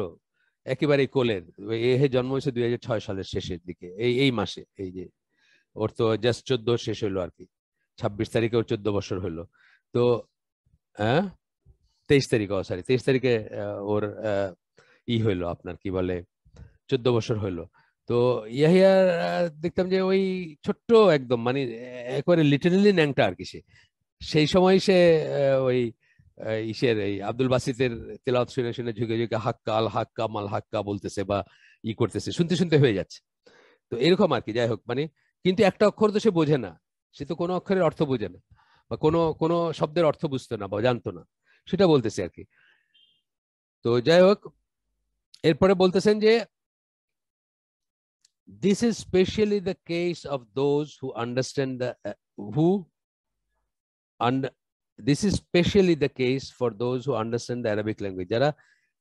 একেবারে কোলের এ জন্ম হয়েছে দুই ছয় সালের শেষের দিকে এই এই মাসে এই যে ওর তো জাস্ট চোদ্দ শেষ হইলো আর কি ছাব্বিশ তারিখে ওর চোদ্দ বছর হইলো তো হ্যাঁ তেইশ তারিখে ও সরি তেইশ তারিখে ওর ই হইলো আপনার কি বলে চোদ্দ বছর হইলো তো ইয়াহিয়া দেখতাম যে ওই ছোট্ট একদম মানে একবারে লিটারেলি ন্যাংটা আর কি সে সেই সময় সে ওই ইসের এই আব্দুল বাসিতের তেলাওয়াত শুনে শুনে ঝুঁকে ঝুঁকে হাক্কা আল হাক্কা মাল হাক্কা বলতেছে বা ই করতেছে শুনতে শুনতে হয়ে যাচ্ছে তো এরকম আর কি যাই হোক মানে কিন্তু একটা অক্ষর তো সে বোঝে না সে তো কোনো অক্ষরের অর্থ বোঝে না বা কোনো কোনো শব্দের অর্থ বুঝতো না বা জানতো না সেটা বলতেছে আর কি তো যাই হোক এরপরে বলতেছেন যে this is specially the case of those who understand who this is specially the case for those who understand the Arabic language. যারা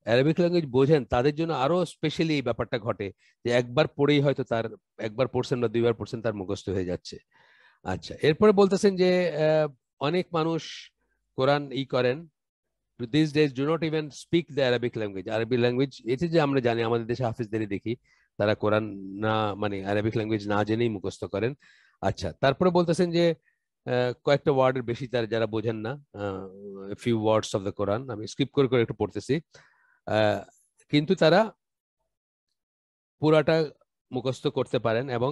অ্যারাবিক ল্যাঙ্গুয়েজ বোঝেন তাদের জন্য আরো স্পেশালি এই ব্যাপারটা ঘটে যে একবার পড়েই হয়তো তার একবার পড়ছেন বা দুইবার পড়ছেন তার মুখস্থ হয়ে যাচ্ছে আচ্ছা এরপরে বলতেছেন যে অনেক মানুষ কোরআন ই করেন these days do not even speak the Arabic language আরবি ল্যাঙ্গুয়েজ এতে যে আমরা জানি আমাদের দেশে হাফিজদেরই দেখি তারা কোরআন না মানে অ্যারাবিক ল্যাঙ্গুয়েজ না জেনেই মুখস্থ করেন আচ্ছা তারপরে বলতেছেন যে আহ কয়েকটা ওয়ার্ডের বেশি তার যারা বোঝেন না few words of the Quran আমি স্কিপ করে করে একটু পড়তেছি কিন্তু তারা পুরাটা মুখস্থ করতে পারেন এবং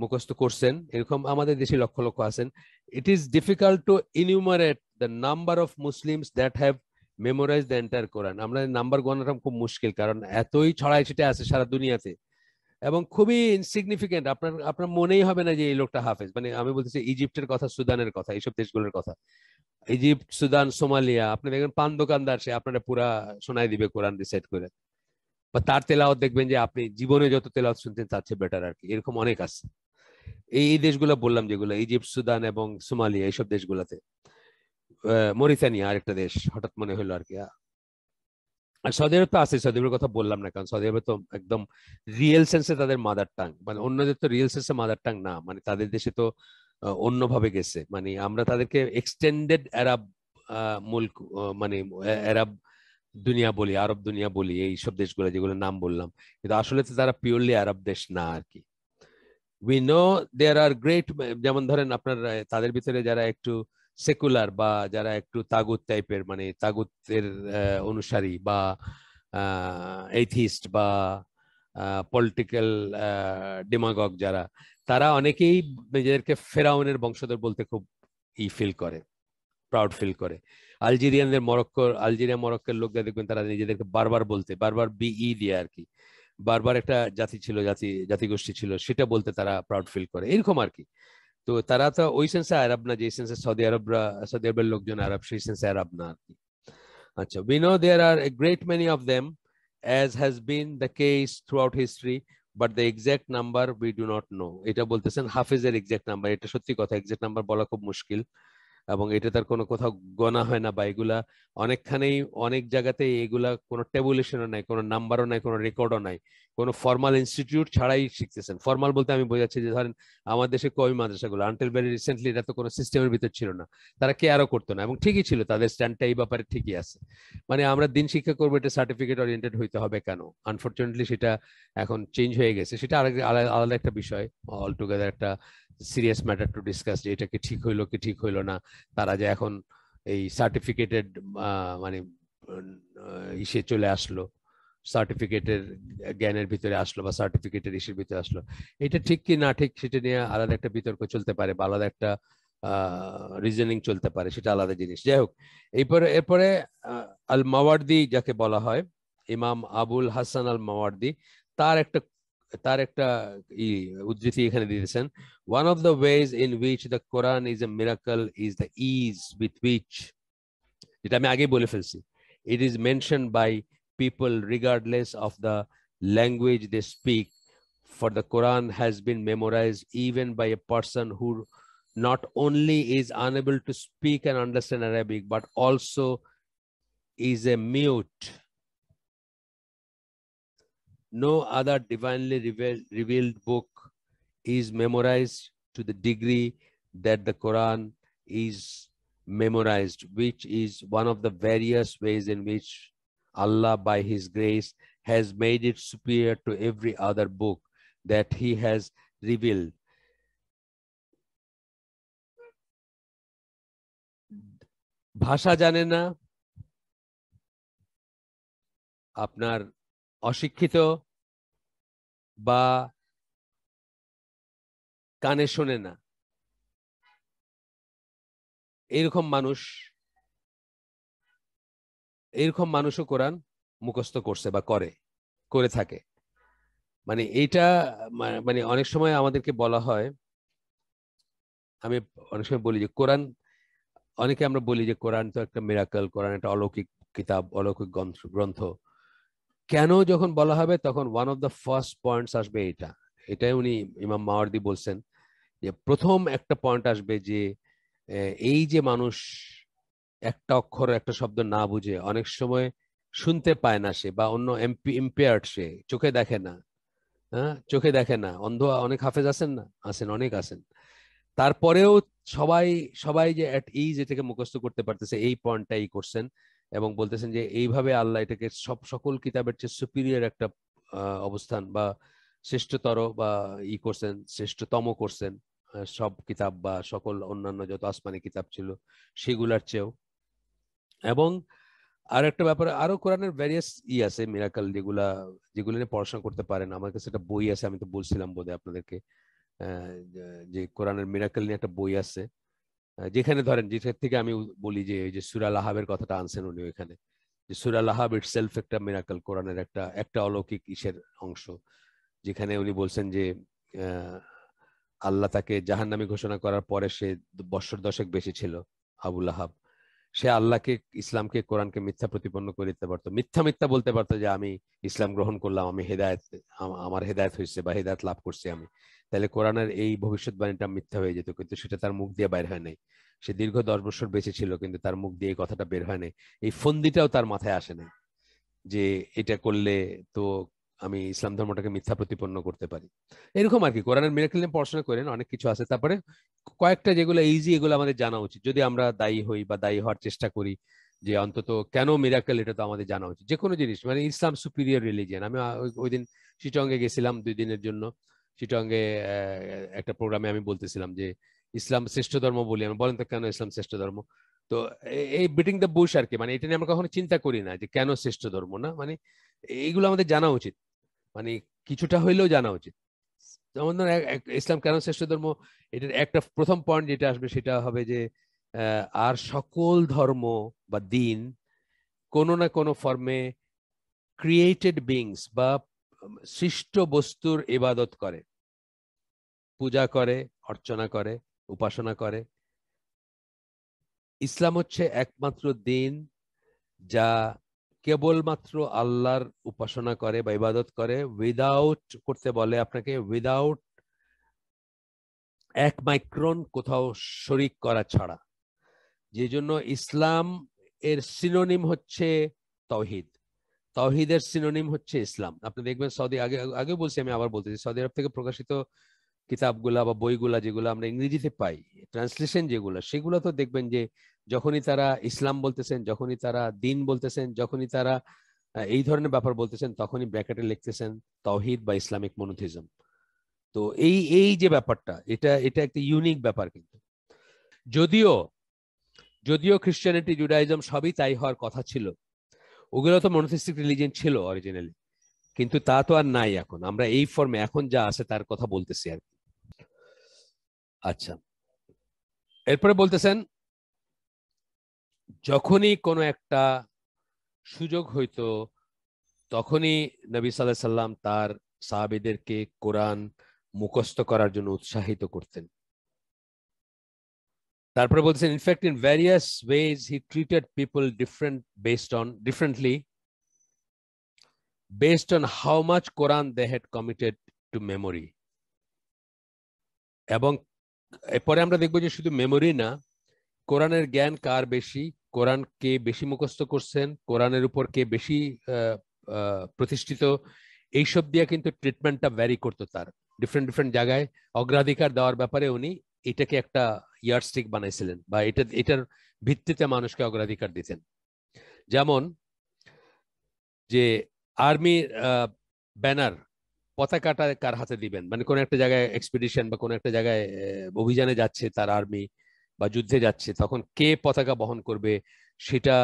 মুখস্থ করছেন এরকম আমাদের দেশে লক্ষ লক্ষ আছেন it is difficult to enumerate the number of Muslims that have memorise the entire Quran আমরা নাম্বার গণাটা খুব মুশকিল কারণ এতই ছড়াই ছিটে আছে সারা দুনিয়াতে এবং খুবই ইনসিগনিফিকেন্ট আপনার আপনার মনেই হবে না যে এই লোকটা হাফেজ মানে আমি বলতেছি ইজিপ্টের কথা সুদানের কথা এইসব দেশগুলোর কথা ইজিপ্ট সুদান সোমালিয়া আপনি দেখবেন পান দোকানদার সে আপনারা পুরা শোনাই দিবে কোরআন রিসাইট করে বা তার তেলাওয়াত দেখবেন যে আপনি জীবনে যত তেলাওয়াত শুনতেন তার চেয়ে বেটার আর কি এরকম অনেক আছে এই দেশগুলো বললাম যেগুলো ইজিপ্ট সুদান এবং সোমালিয়া এইসব দেশগুলোতে মরিতানিয়া আরেকটা দেশ হঠাৎ মনে হলো আর কি আর সৌদি আরব তো আছে সৌদি আরবের কথা বললাম না কারণ সৌদি আরবে তো একদম রিয়েল সেন্সে তাদের মাদার টাং মানে অন্যদের তো রিয়েল সেন্সে মাদার টাং না মানে তাদের দেশে তো অন্যভাবে গেছে মানে আমরা তাদেরকে এক্সটেন্ডেড অ্যারাব মুলক মানে অ্যারাব দুনিয়া বলি আরব দুনিয়া বলি এই সব দেশগুলো যেগুলো নাম বললাম কিন্তু আসলে তো তারা পিওরলি আরব দেশ না আর কি we know there are great যেমন ধরেন আপনার তাদের ভিতরে যারা একটু আহ সেকুলার বা যারা একটু তাগুত টাইপের মানে তাগুতের অনুসারী বা এইথিস্ট বা পলিটিক্যাল ডিমাগক যারা তারা অনেকেই নিজেদেরকে ফেরাউনের বংশধর বলতে খুব ই ফিল করে প্রাউড ফিল করে আলজেরিয়ানদের মরক্কো আলজেরিয়া মরক্কের লোকদের দেখবেন তারা নিজেদেরকে বারবার বলতে বারবার বিই e দিয়ে আর কি বারবার একটা জাতি ছিল জাতি জাতিগোষ্ঠী ছিল সেটা বলতে তারা প্রাউড ফিল করে এরকম আর কি তো তারা তো ওই সেন্সে আরব না যে সেন্সে সৌদি আরবরা সৌদি আরবের লোকজন আরব সেই সেন্সে আরব না আর কি আচ্ছা we know there are a great many of them as has been the case throughout history but the exact number we do not know এটা বলতেছেন হাফিজের exact নাম্বার এটা সত্যি কথা exact নাম্বার বলা খুব মুশকিল এবং এটা তার কোনো কোথাও গণা হয় না বা এগুলা অনেকখানেই অনেক জায়গাতে এগুলা কোনো টেবুলেশনও নাই কোনো নাম্বারও নাই কোনো রেকর্ডও নাই কোনো ফর্মাল ইনস্টিটিউট ছাড়াই শিখতেছেন ফর্মাল বলতে আমি বোঝাচ্ছি যে ধরেন আমার দেশে কবি মাদ্রাসাগুলো আনটেল ভেরি রিসেন্টলি এটা তো কোনো সিস্টেমের ভিতর ছিল না তারা কেয়ারও করতো না এবং ঠিকই ছিল তাদের স্ট্যান্ডটা এই ব্যাপারে ঠিকই আছে মানে আমরা দিন শিক্ষা করবো এটা সার্টিফিকেট অরিয়েন্টেড হইতে হবে কেন আনফর্চুনেটলি সেটা এখন চেঞ্জ হয়ে গেছে সেটা আলাদা আলাদা একটা বিষয় অলটুগেদার একটা সিরিয়াস ম্যাটার টু ডিসকাস যে এটাকে ঠিক হইলো কি ঠিক হইলো না তারা যে এখন এই সার্টিফিকেটেড মানে ইসে চলে আসলো সার্টিফিকেটের জ্ঞানের ভিতরে আসলো বা সার্টিফিকেটের ইসের ভিতরে আসলো এটা ঠিক কি না ঠিক সেটা নিয়ে আলাদা একটা বিতর্ক চলতে পারে বা আলাদা একটা রিজনিং চলতে পারে সেটা আলাদা জিনিস যাই হোক এরপরে এরপরে আল মাওয়ার্দি যাকে বলা হয় ইমাম আবুল হাসান আল মাওয়ার্দি তার একটা তার একটা ই উদ্ধৃতি এখানে দিতেছেন one of the ways in which the Quran is a miracle is the ease with which যেটা আমি আগে বলে ফেলছি it is mention by people regardless of the language they speak for the Quran has been memorized even by a person who not only is unable to speak and understand Arabic, but also is a mute No other divinely revealed, revealed book is memorized to the degree that the Quran is memorized, which is one of the various ways in which Allah, by His grace, has made it superior to every other book that He has revealed. ভাষা জানে না আপনার অশিক্ষিত বা কানে শোনে না এইরকম মানুষ এইরকম মানুষও কোরআন মুখস্থ করছে বা করে করে থাকে মানে এইটা মানে অনেক সময় আমাদেরকে বলা হয় আমি অনেক সময় বলি যে কোরআন অনেকে আমরা বলি যে কোরআন তো একটা মেরাকল কোরআন একটা অলৌকিক কিতাব অলৌকিক গ্রন্থ গ্রন্থ কেন যখন বলা হবে তখন one of the first points আসবে এটা এটাই উনি ইমাম মাওয়ার্দি বলছেন যে প্রথম একটা পয়েন্ট আসবে যে এই যে মানুষ একটা অক্ষর একটা শব্দ না বুঝে অনেক সময় শুনতে পায় না সে বা অন্য ইম্পেয়ার্ড সে চোখে দেখে না হ্যাঁ চোখে দেখে না অন্ধ অনেক হাফেজ আছেন না আছেন অনেক আছেন তারপরেও সবাই সবাই যে অ্যাট ইজ এটাকে মুখস্থ করতে পারতেছে এই পয়েন্টটাই করছেন এবং বলতেছেন যে এইভাবে আল্লাহ এটাকে সব সকল কিতাবের চেয়ে সুপিরিয়র একটা অবস্থান বা শ্রেষ্ঠতর বা ই করছেন শ্রেষ্ঠতম করছেন সব কিতাব বা সকল অন্যান্য যত আসমানি কিতাব ছিল সেগুলার চেয়েও এবং আর একটা ব্যাপারে আরো কোরআনের ভ্যারিয়াস ই আছে মিরাকাল যেগুলা যেগুলো নিয়ে পড়াশোনা করতে পারেন আমার কাছে একটা বই আছে আমি তো বলছিলাম বোধহয় আপনাদেরকে যে কোরআনের মিরাকাল নিয়ে একটা বই আছে যেখানে ধরেন যেখান থেকে আমি বলি যে এই যে সুরা লাহাবের কথাটা আনছেন উনি ওইখানে যে সুরা লাহাব ইট সেলফ একটা মেরাকল কোরআনের একটা একটা অলৌকিক ইসের অংশ যেখানে উনি বলছেন যে আল্লাহ তাকে জাহান্নামি ঘোষণা করার পরে সে বছর দশেক বেশি ছিল আবুল আহাব সে আল্লাহকে ইসলামকে কোরআনকে মিথ্যা প্রতিপন্ন করে দিতে পারতো মিথ্যা মিথ্যা বলতে পারতো যে আমি ইসলাম গ্রহণ করলাম আমি হেদায়ত আমার হেদায়ত হয়েছে বা হেদায়ত লাভ করছি আমি তাহলে কোরআনের এই ভবিষ্যৎবাণীটা মিথ্যা হয়ে যেত কিন্তু সেটা তার মুখ দিয়ে বের হয় নাই সে দীর্ঘ দশ বছর বেঁচে ছিল কিন্তু তার মুখ দিয়ে এই কথাটা বের হয় নাই এই ফন্দিটাও তার মাথায় আসে নাই যে এটা করলে তো আমি ইসলাম ধর্মটাকে মিথ্যা প্রতিপন্ন করতে পারি এরকম আর কি কোরআনের মিরাকিল নিয়ে পড়াশোনা করেন অনেক কিছু আছে তারপরে কয়েকটা যেগুলো ইজি এগুলো আমাদের জানা উচিত যদি আমরা দায়ী হই বা দায়ী হওয়ার চেষ্টা করি যে অন্তত কেন মিরাকেল এটা তো আমাদের জানা উচিত যে কোনো জিনিস মানে ইসলাম সুপিরিয়র রিলিজিয়ান আমি ওই দিন শিটঙ্গে গেছিলাম দুই দিনের জন্য শিটঙ্গে একটা প্রোগ্রামে আমি বলতেছিলাম যে ইসলাম শ্রেষ্ঠ ধর্ম বলি আমি বলেন তো কেন ইসলাম শ্রেষ্ঠ ধর্ম তো এই বিটিং দ্য বুশ আর কি মানে এটা নিয়ে আমরা কখনো চিন্তা করি না যে কেন শ্রেষ্ঠ ধর্ম না মানে এইগুলো আমাদের জানা উচিত মানে কিছুটা হইলেও জানা উচিত যেমন ধরেন ইসলাম কেন শ্রেষ্ঠ ধর্ম এটার একটা প্রথম পয়েন্ট যেটা আসবে সেটা হবে যে আর সকল ধর্ম বা দিন কোনো না কোনো ফর্মে ক্রিয়েটেড বিংস বা সৃষ্ট বস্তুর ইবাদত করে পূজা করে অর্চনা করে উপাসনা করে ইসলাম হচ্ছে একমাত্র দিন যা কেবলমাত্র আল্লাহর উপাসনা করে বা ইবাদত করে উইদাউট করতে বলে আপনাকে উইদাউট এক মাইক্রন কোথাও শরিক করা ছাড়া যে জন্য ইসলাম এর সিনোনিম হচ্ছে তহিদ তহিদের সিনোনিম হচ্ছে ইসলাম আপনি দেখবেন সৌদি আগে আগে বলছি আমি আবার বলতেছি সৌদি আরব থেকে প্রকাশিত কিতাবগুলা বা বইগুলা যেগুলো আমরা ইংরেজিতে পাই ট্রান্সলেশন যেগুলো সেগুলো তো দেখবেন যে যখনই তারা ইসলাম বলতেছেন যখনই তারা দিন বলতেছেন যখনই তারা এই ধরনের ব্যাপার বলতেছেন তখনই ব্র্যাকেটে লিখতেছেন তহিদ বা ইসলামিক মনোথিজম তো এই এই যে ব্যাপারটা এটা এটা একটা ইউনিক ব্যাপার কিন্তু যদিও যদিও খ্রিস্টানিটি জুডাইজম সবই তাই হওয়ার কথা ছিল ওগুলো তো মনোথিস্টিক রিলিজিয়ন ছিল অরিজিনালি কিন্তু তা তো আর নাই এখন আমরা এই ফর্মে এখন যা আছে তার কথা বলতেছি আর আচ্ছা এরপরে বলতেছেন যখনই কোনো একটা সুযোগ হইতো তখনই নবী সাল্লাহ সাল্লাম তার সাহাবিদেরকে কোরআন মুখস্থ করার জন্য উৎসাহিত করতেন তারপরে বলছেন in fact in various ways he treated people different based on differently based on how much Quran they had committed to memory এবং এরপরে আমরা দেখব যে শুধু মেমোরি না কোরআনের জ্ঞান কার বেশি কোরআন কে বেশি মুখস্থ করছেন কোরআনের উপর কে বেশি প্রতিষ্ঠিত এইসব দিয়ে কিন্তু ট্রিটমেন্টটা ভ্যারি করতো তার ডিফারেন্ট ডিফারেন্ট জায়গায় অগ্রাধিকার দেওয়ার ব্যাপারে উনি এটাকে একটা ইয়ারস্টিক বানাইছিলেন বা এটা এটার ভিত্তিতে মানুষকে অগ্রাধিকার দিতেন যেমন যে আর্মি ব্যানার পতাকাটা কার হাতে দিবেন মানে কোনো একটা জায়গায় এক্সপিডিশন বা কোনো একটা জায়গায় অভিযানে যাচ্ছে তার আর্মি বা যুদ্ধে যাচ্ছে তখন কে পতাকা বহন করবে সেটা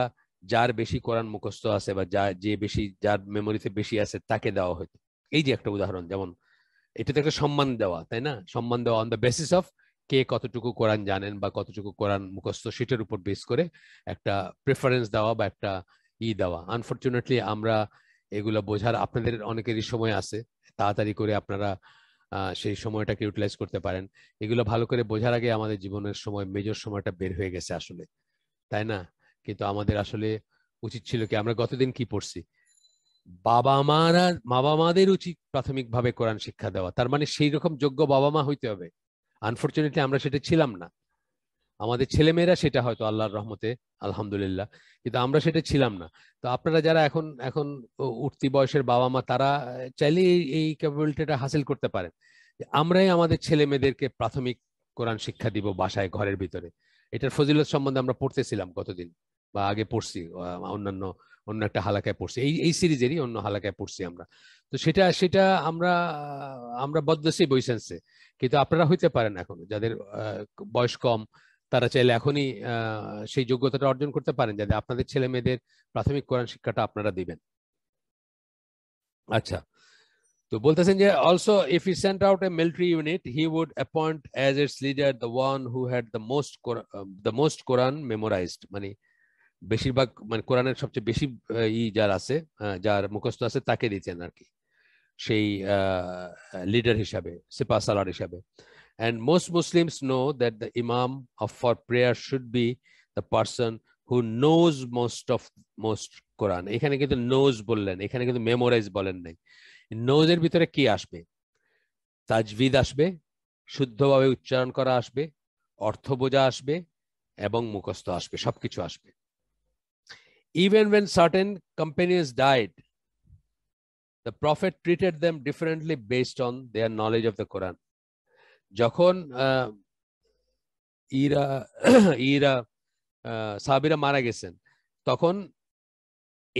যার বেশি কোরআন মুখস্থ আছে বা যা যে বেশি যার মেমোরিতে বেশি আছে তাকে দেওয়া হতো এই যে একটা উদাহরণ যেমন এটা তো একটা সম্মান দেওয়া তাই না সম্মান দেওয়া অন দ্য বেসিস অফ কে কতটুকু কোরআন জানেন বা কতটুকু কোরআন মুখস্থ সেটার উপর বেস করে একটা প্রেফারেন্স দেওয়া বা একটা ই দেওয়া আনফর্চুনেটলি আমরা এগুলো বোঝার আপনাদের অনেকেরই সময় আছে তাড়াতাড়ি করে আপনারা সেই সময়টাকে ইউটিলাইজ করতে পারেন এগুলো ভালো করে বোঝার আগে আমাদের জীবনের সময় মেজর সময়টা বের হয়ে গেছে আসলে তাই না কিন্তু আমাদের আসলে উচিত ছিল কি আমরা গতদিন কি পড়ছি বাবা মারা বাবা মাদের উচিত প্রাথমিকভাবে কোরআন শিক্ষা দেওয়া তার মানে সেই রকম যোগ্য বাবা মা হইতে হবে আনফর্চুনেটলি আমরা সেটা ছিলাম না আমাদের ছেলেমেয়েরা সেটা হয়তো আল্লাহর রহমতে আলহামদুলিল্লাহ কিন্তু আমরা সেটা ছিলাম না তো আপনারা যারা এখন এখন উঠতি বয়সের বাবা মা তারা চাইলে এই ক্যাপাবিলিটিটা হাসিল করতে পারেন আমরাই আমাদের ছেলে মেয়েদেরকে প্রাথমিক কোরআন শিক্ষা দিব বাসায় ঘরের ভিতরে এটার ফজিলত সম্বন্ধে আমরা পড়তেছিলাম গতদিন বা আগে পড়ছি অন্যান্য অন্য একটা হালাকায় পড়ছি এই এই সিরিজেরই অন্য হালাকায় পড়ছি আমরা তো সেটা সেটা আমরা আমরা বদলেছি বই কিন্তু আপনারা হইতে পারেন এখন যাদের বয়স কম তারা চাইলে এখনই সেই যোগ্যতাটা অর্জন করতে পারেন যাতে আপনাদের ছেলে মেয়েদের প্রাথমিক কোরআন শিক্ষাটা আপনারা দিবেন আচ্ছা তো বলতেছেন যে also if he sent out a military unit he would appoint as its leader the one who had the most the most Quran memorised মানে বেশিরভাগ মানে কোরআনের সবচেয়ে বেশি ই যার আছে যার মুখস্থ আছে তাকে দিতেন আর কি সেই লিডার হিসাবে সিপা হিসাবে And most Muslims know that the Imam of, for prayer should be the person who knows most of most কোরআন এখানে কিন্তু নোজ বললেন এখানে কিন্তু মেমোরাইজ বলেন নাই নোজের ভিতরে কি আসবে তাজবিদ আসবে শুদ্ধভাবে উচ্চারণ করা আসবে অর্থ বোঝা আসবে এবং মুখস্থ আসবে সবকিছু আসবে even when certain companions died the Prophet treated them differently based on their knowledge of the Quran যখন ইরা ইরা সাবিরা মারা গেছেন তখন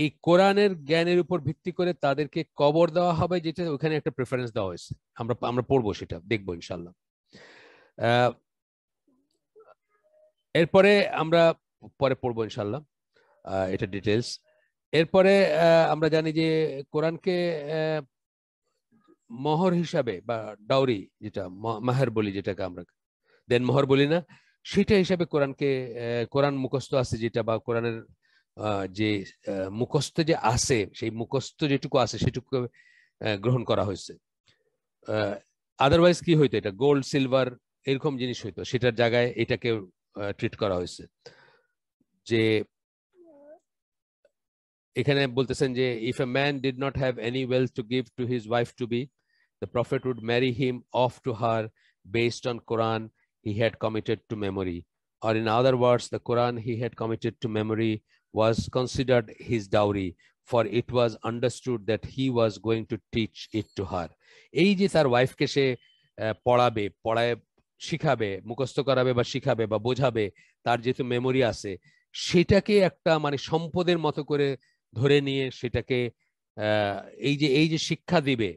এই কোরআনের জ্ঞানের উপর ভিত্তি করে তাদেরকে কবর দেওয়া হবে যেটা ওখানে একটা প্রেফারেন্স দেওয়া হয়েছে আমরা আমরা পড়বো সেটা দেখবো ইনশাল্লাহ এরপরে আমরা পরে পড়বো ইনশাল্লাহ এটা ডিটেলস এরপরে আমরা জানি যে কোরআনকে মহর হিসাবে বা ডাউরি যেটা মাহের বলি যেটাকে আমরা দেন মহর বলি না সেটা হিসাবে কোরআনকে কোরআন মুখস্থ আছে যেটা বা কোরআনের যে মুখস্থ যে আছে সেই মুখস্থ যেটুকু আছে সেটুকু গ্রহণ করা হয়েছে আদারওয়াইজ কি হইতো এটা গোল্ড সিলভার এরকম জিনিস হইতো সেটার জায়গায় এটাকে ট্রিট করা হয়েছে যে এখানে বলতেছেন যে if a man did not have any wealth to give to his wife to be the Prophet would marry him off to her based on Quran he had committed to memory. Or in other words, the Quran he had committed to memory was considered his dowry, for it was understood that he was going to teach it to her. এই যে তার ওয়াইফকে সে পড়াবে পড়ায় শিখাবে মুখস্থ করাবে বা শিখাবে বা বোঝাবে তার যেহেতু মেমোরি আছে সেটাকে একটা মানে সম্পদের মতো করে ধরে নিয়ে সেটাকে এই যে এই যে শিক্ষা দিবে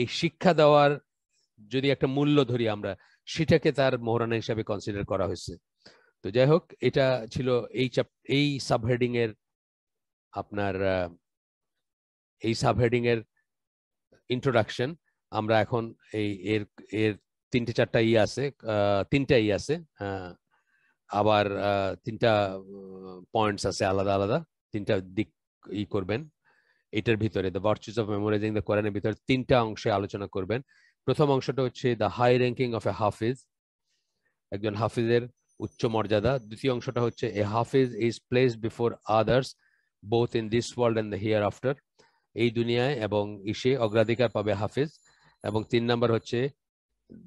এই শিক্ষা দেওয়ার যদি একটা মূল্য ধরি আমরা সেটাকে তার মোহরানা হিসাবে কনসিডার করা হয়েছে তো যাই হোক এটা ছিল এই চাপ এই সাবহেডিং এর আপনার এই সাবহেডিং এর ইন্ট্রোডাকশন আমরা এখন এই এর এর তিনটে চারটা ই আছে তিনটা ই আছে আবার তিনটা পয়েন্টস আছে আলাদা আলাদা তিনটা দিক ই করবেন এটার ভিতরে the virtues of memorising the কোরআনের ভিতরে তিনটা অংশে আলোচনা করবেন প্রথম অংশটা হচ্ছে the high ranking of a হাফিজ একজন হাফিজের উচ্চ মর্যাদা দ্বিতীয় অংশটা হচ্ছে এ হাফিজ is place before others both in this world and the hereafter এই দুনিয়ায় এবং ইসে অগ্রাধিকার পাবে হাফিজ এবং তিন নাম্বার হচ্ছে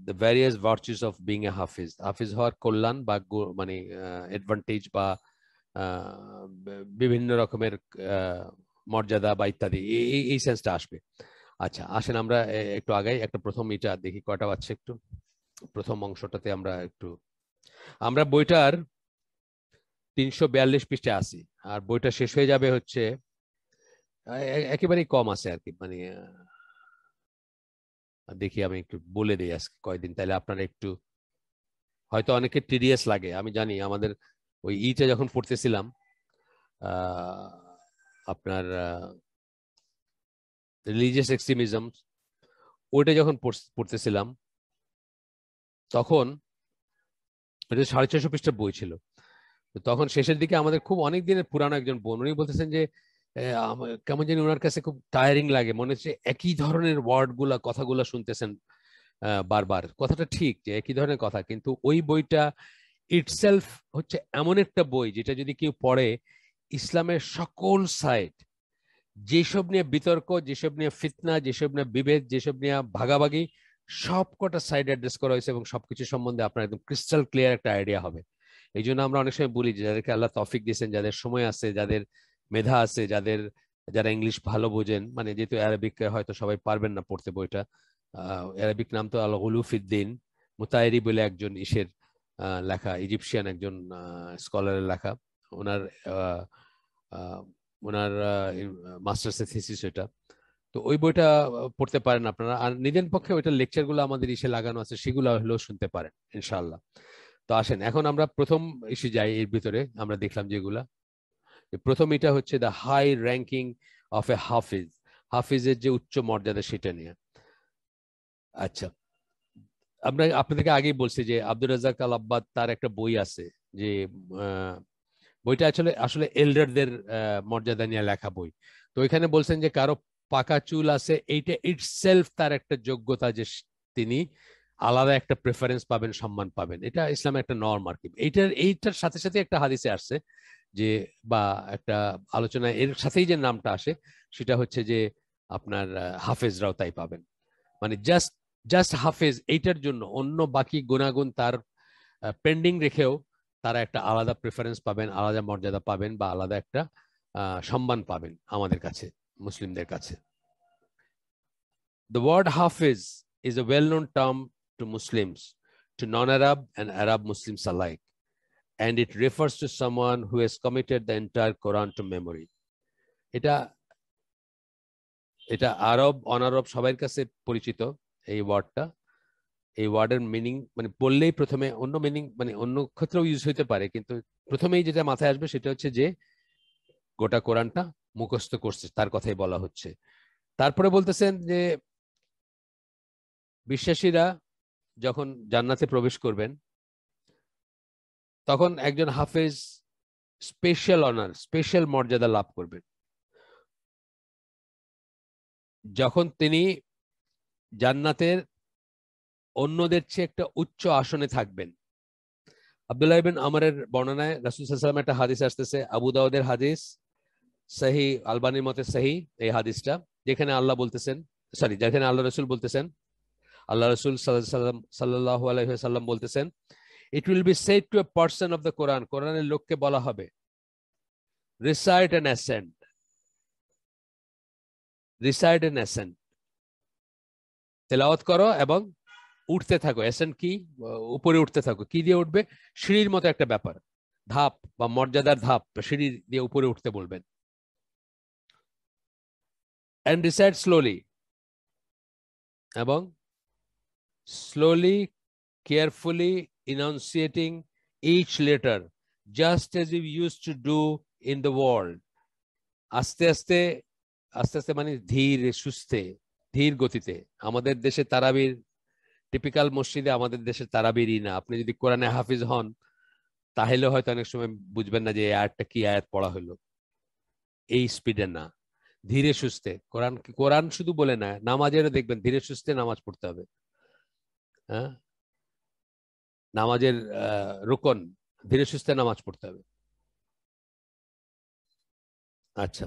the various virtues of being a হাফিজ হাফিজ হওয়ার কল্যাণ বা মানে অ্যাডভান্টেজ বা বিভিন্ন রকমের মর্যাদা বা ইত্যাদি এই এই সেন্সটা আসবে আচ্ছা আসেন আমরা একটু আগে একটা প্রথম ইটা দেখি কয়টা আছে একটু প্রথম অংশটাতে আমরা একটু আমরা বইটার তিনশো বিয়াল্লিশ পৃষ্ঠে আসি আর বইটা শেষ হয়ে যাবে হচ্ছে একেবারেই কম আছে আর কি মানে দেখি আমি একটু বলে দিই আজকে কয়দিন তাহলে আপনারা একটু হয়তো অনেকে টিডিএস লাগে আমি জানি আমাদের ওই ইটা যখন পড়তেছিলাম আহ আপনার রিলিজিয়াস এক্সট্রিমিজম ওইটা যখন পড়তেছিলাম তখন ওইটা সাড়ে ছয়শো পৃষ্ঠার বই ছিল তখন শেষের দিকে আমাদের খুব অনেক দিনের পুরানো একজন বোন উনি বলতেছেন যে কেমন জানি ওনার কাছে খুব টায়ারিং লাগে মনে হচ্ছে একই ধরনের ওয়ার্ড গুলা কথাগুলা শুনতেছেন বারবার কথাটা ঠিক যে একই ধরনের কথা কিন্তু ওই বইটা ইটসেলফ হচ্ছে এমন একটা বই যেটা যদি কেউ পড়ে ইসলামের সকল সাইড যেসব নিয়ে বিতর্ক যেসব নিয়ে ফিতনা যেসব নিয়ে বিভেদ যেসব নিয়ে ভাগাভাগি সবকটা সাইড অ্যাড্রেস করা হয়েছে এবং সবকিছু সম্বন্ধে আপনার একদম ক্রিস্টাল ক্লিয়ার একটা আইডিয়া হবে এই জন্য আমরা অনেক সময় বলি যাদেরকে আল্লাহ তফিক দিয়েছেন যাদের সময় আছে যাদের মেধা আছে যাদের যারা ইংলিশ ভালো বোঝেন মানে যেহেতু অ্যারাবিক হয়তো সবাই পারবেন না পড়তে বইটা অ্যারাবিক নাম তো আল্লাহ হলুফিদ্দিন মুতায়েরি বলে একজন ইসের লেখা ইজিপশিয়ান একজন স্কলারের লেখা ওনার ওনার মাস্টার্সের থিসিস ওইটা তো ওই বইটা পড়তে পারেন আপনারা আর নিজের পক্ষে ওইটা লেকচারগুলো আমাদের ইসে লাগানো আছে সেগুলো হলেও শুনতে পারেন ইনশাল্লাহ তো আসেন এখন আমরা প্রথম এসে যাই এর ভিতরে আমরা দেখলাম যেগুলা প্রথম এটা হচ্ছে the high ranking of a হাফিজ হাফিজের যে উচ্চ মর্যাদা সেটা নিয়ে আচ্ছা আমরা আপনাদেরকে আগেই বলছি যে আব্দুল রাজাক আল আব্বাদ তার একটা বই আছে যে বইটা আসলে আসলে এল্ডারদের মর্যাদা নিয়ে লেখা বই তো এখানে বলছেন যে কারো পাকা চুল আছে এইটা সেলফ তার একটা যোগ্যতা যে তিনি আলাদা একটা প্রেফারেন্স পাবেন সম্মান পাবেন এটা ইসলামের একটা নর্ম আর কি এইটার এইটার সাথে সাথে একটা হাদিসে আসছে যে বা একটা আলোচনা এর সাথেই যে নামটা আসে সেটা হচ্ছে যে আপনার হাফেজরাও তাই পাবেন মানে জাস্ট জাস্ট হাফেজ এইটার জন্য অন্য বাকি গুণাগুণ তার পেন্ডিং রেখেও তারা একটা আলাদা প্রেফারেন্স পাবেন আলাদা মর্যাদা পাবেন বা আলাদা একটা সম্মান পাবেন আমাদের কাছে মুসলিমদের কাছে দ্য ওয়ার্ড হাফেজ is a well known term to Muslim to non Arab and Arab Muslim সালাইক and it refers to someone who has committed the entire Quran to memory এটা এটা আরব অনারব সবাই কাছে পরিচিত এই ওয়ার্ডটা এই ওয়ার্ডের মিনিং মানে বললেই প্রথমে অন্য মিনিং মানে অন্য ক্ষেত্রেও ইউজ হইতে পারে কিন্তু প্রথমেই যেটা মাথায় আসবে সেটা হচ্ছে যে গোটা কোরআনটা মুখস্থ করছে তার কথাই বলা হচ্ছে তারপরে বলতেছেন যে বিশ্বাসীরা যখন জান্নাতে প্রবেশ করবেন তখন একজন হাফেজ স্পেশাল অনার স্পেশাল মর্যাদা লাভ করবেন যখন তিনি জান্নাতের অন্যদের চেয়ে একটা উচ্চ আসনে থাকবেন আবদুল্লাহ ইবিন আমরের বর্ণনায় রাসুল সাল্লাম একটা হাদিস আসতেছে আবু দাউদের হাদিস সাহি আলবানির মতে সাহি এই হাদিসটা যেখানে আল্লাহ বলতেছেন সরি যেখানে আল্লাহ রসুল বলতেছেন আল্লাহ রসুল সাল্লাম সাল্লাহ সাল্লাম বলতেছেন it will be said to a person of the Quran কোরআনের লোককে বলা হবে recite and ascend recite and ascend তেলাওয়াত করো এবং উঠতে থাকো এসেন্ট কি উপরে উঠতে থাকো কি দিয়ে উঠবে সিঁড়ির মতো একটা ব্যাপার ধাপ বা মর্যাদার ধাপ সিঁড়ি দিয়ে উপরে উঠতে বলবেন অ্যান্ড রিসাইড স্লোলি এবং slowly carefully enunciating each letter just as you used to do in the world আস্তে আস্তে আস্তে আস্তে মানে ধীর সুস্থে ধীর গতিতে আমাদের দেশে তারাবির টিপিক্যাল মসজিদে আমাদের দেশে তারাবিরই না আপনি যদি কোরআনে হাফিজ হন তাহলে হয়তো অনেক সময় বুঝবেন না যে এই আয়াতটা কি আয়াত পড়া হলো এই স্পিডে না ধীরে সুস্থে কোরআন কোরআন শুধু বলে না নামাজের দেখবেন ধীরে সুস্থে নামাজ পড়তে হবে হ্যাঁ নামাজের রোকন ধীরে সুস্থে নামাজ পড়তে হবে আচ্ছা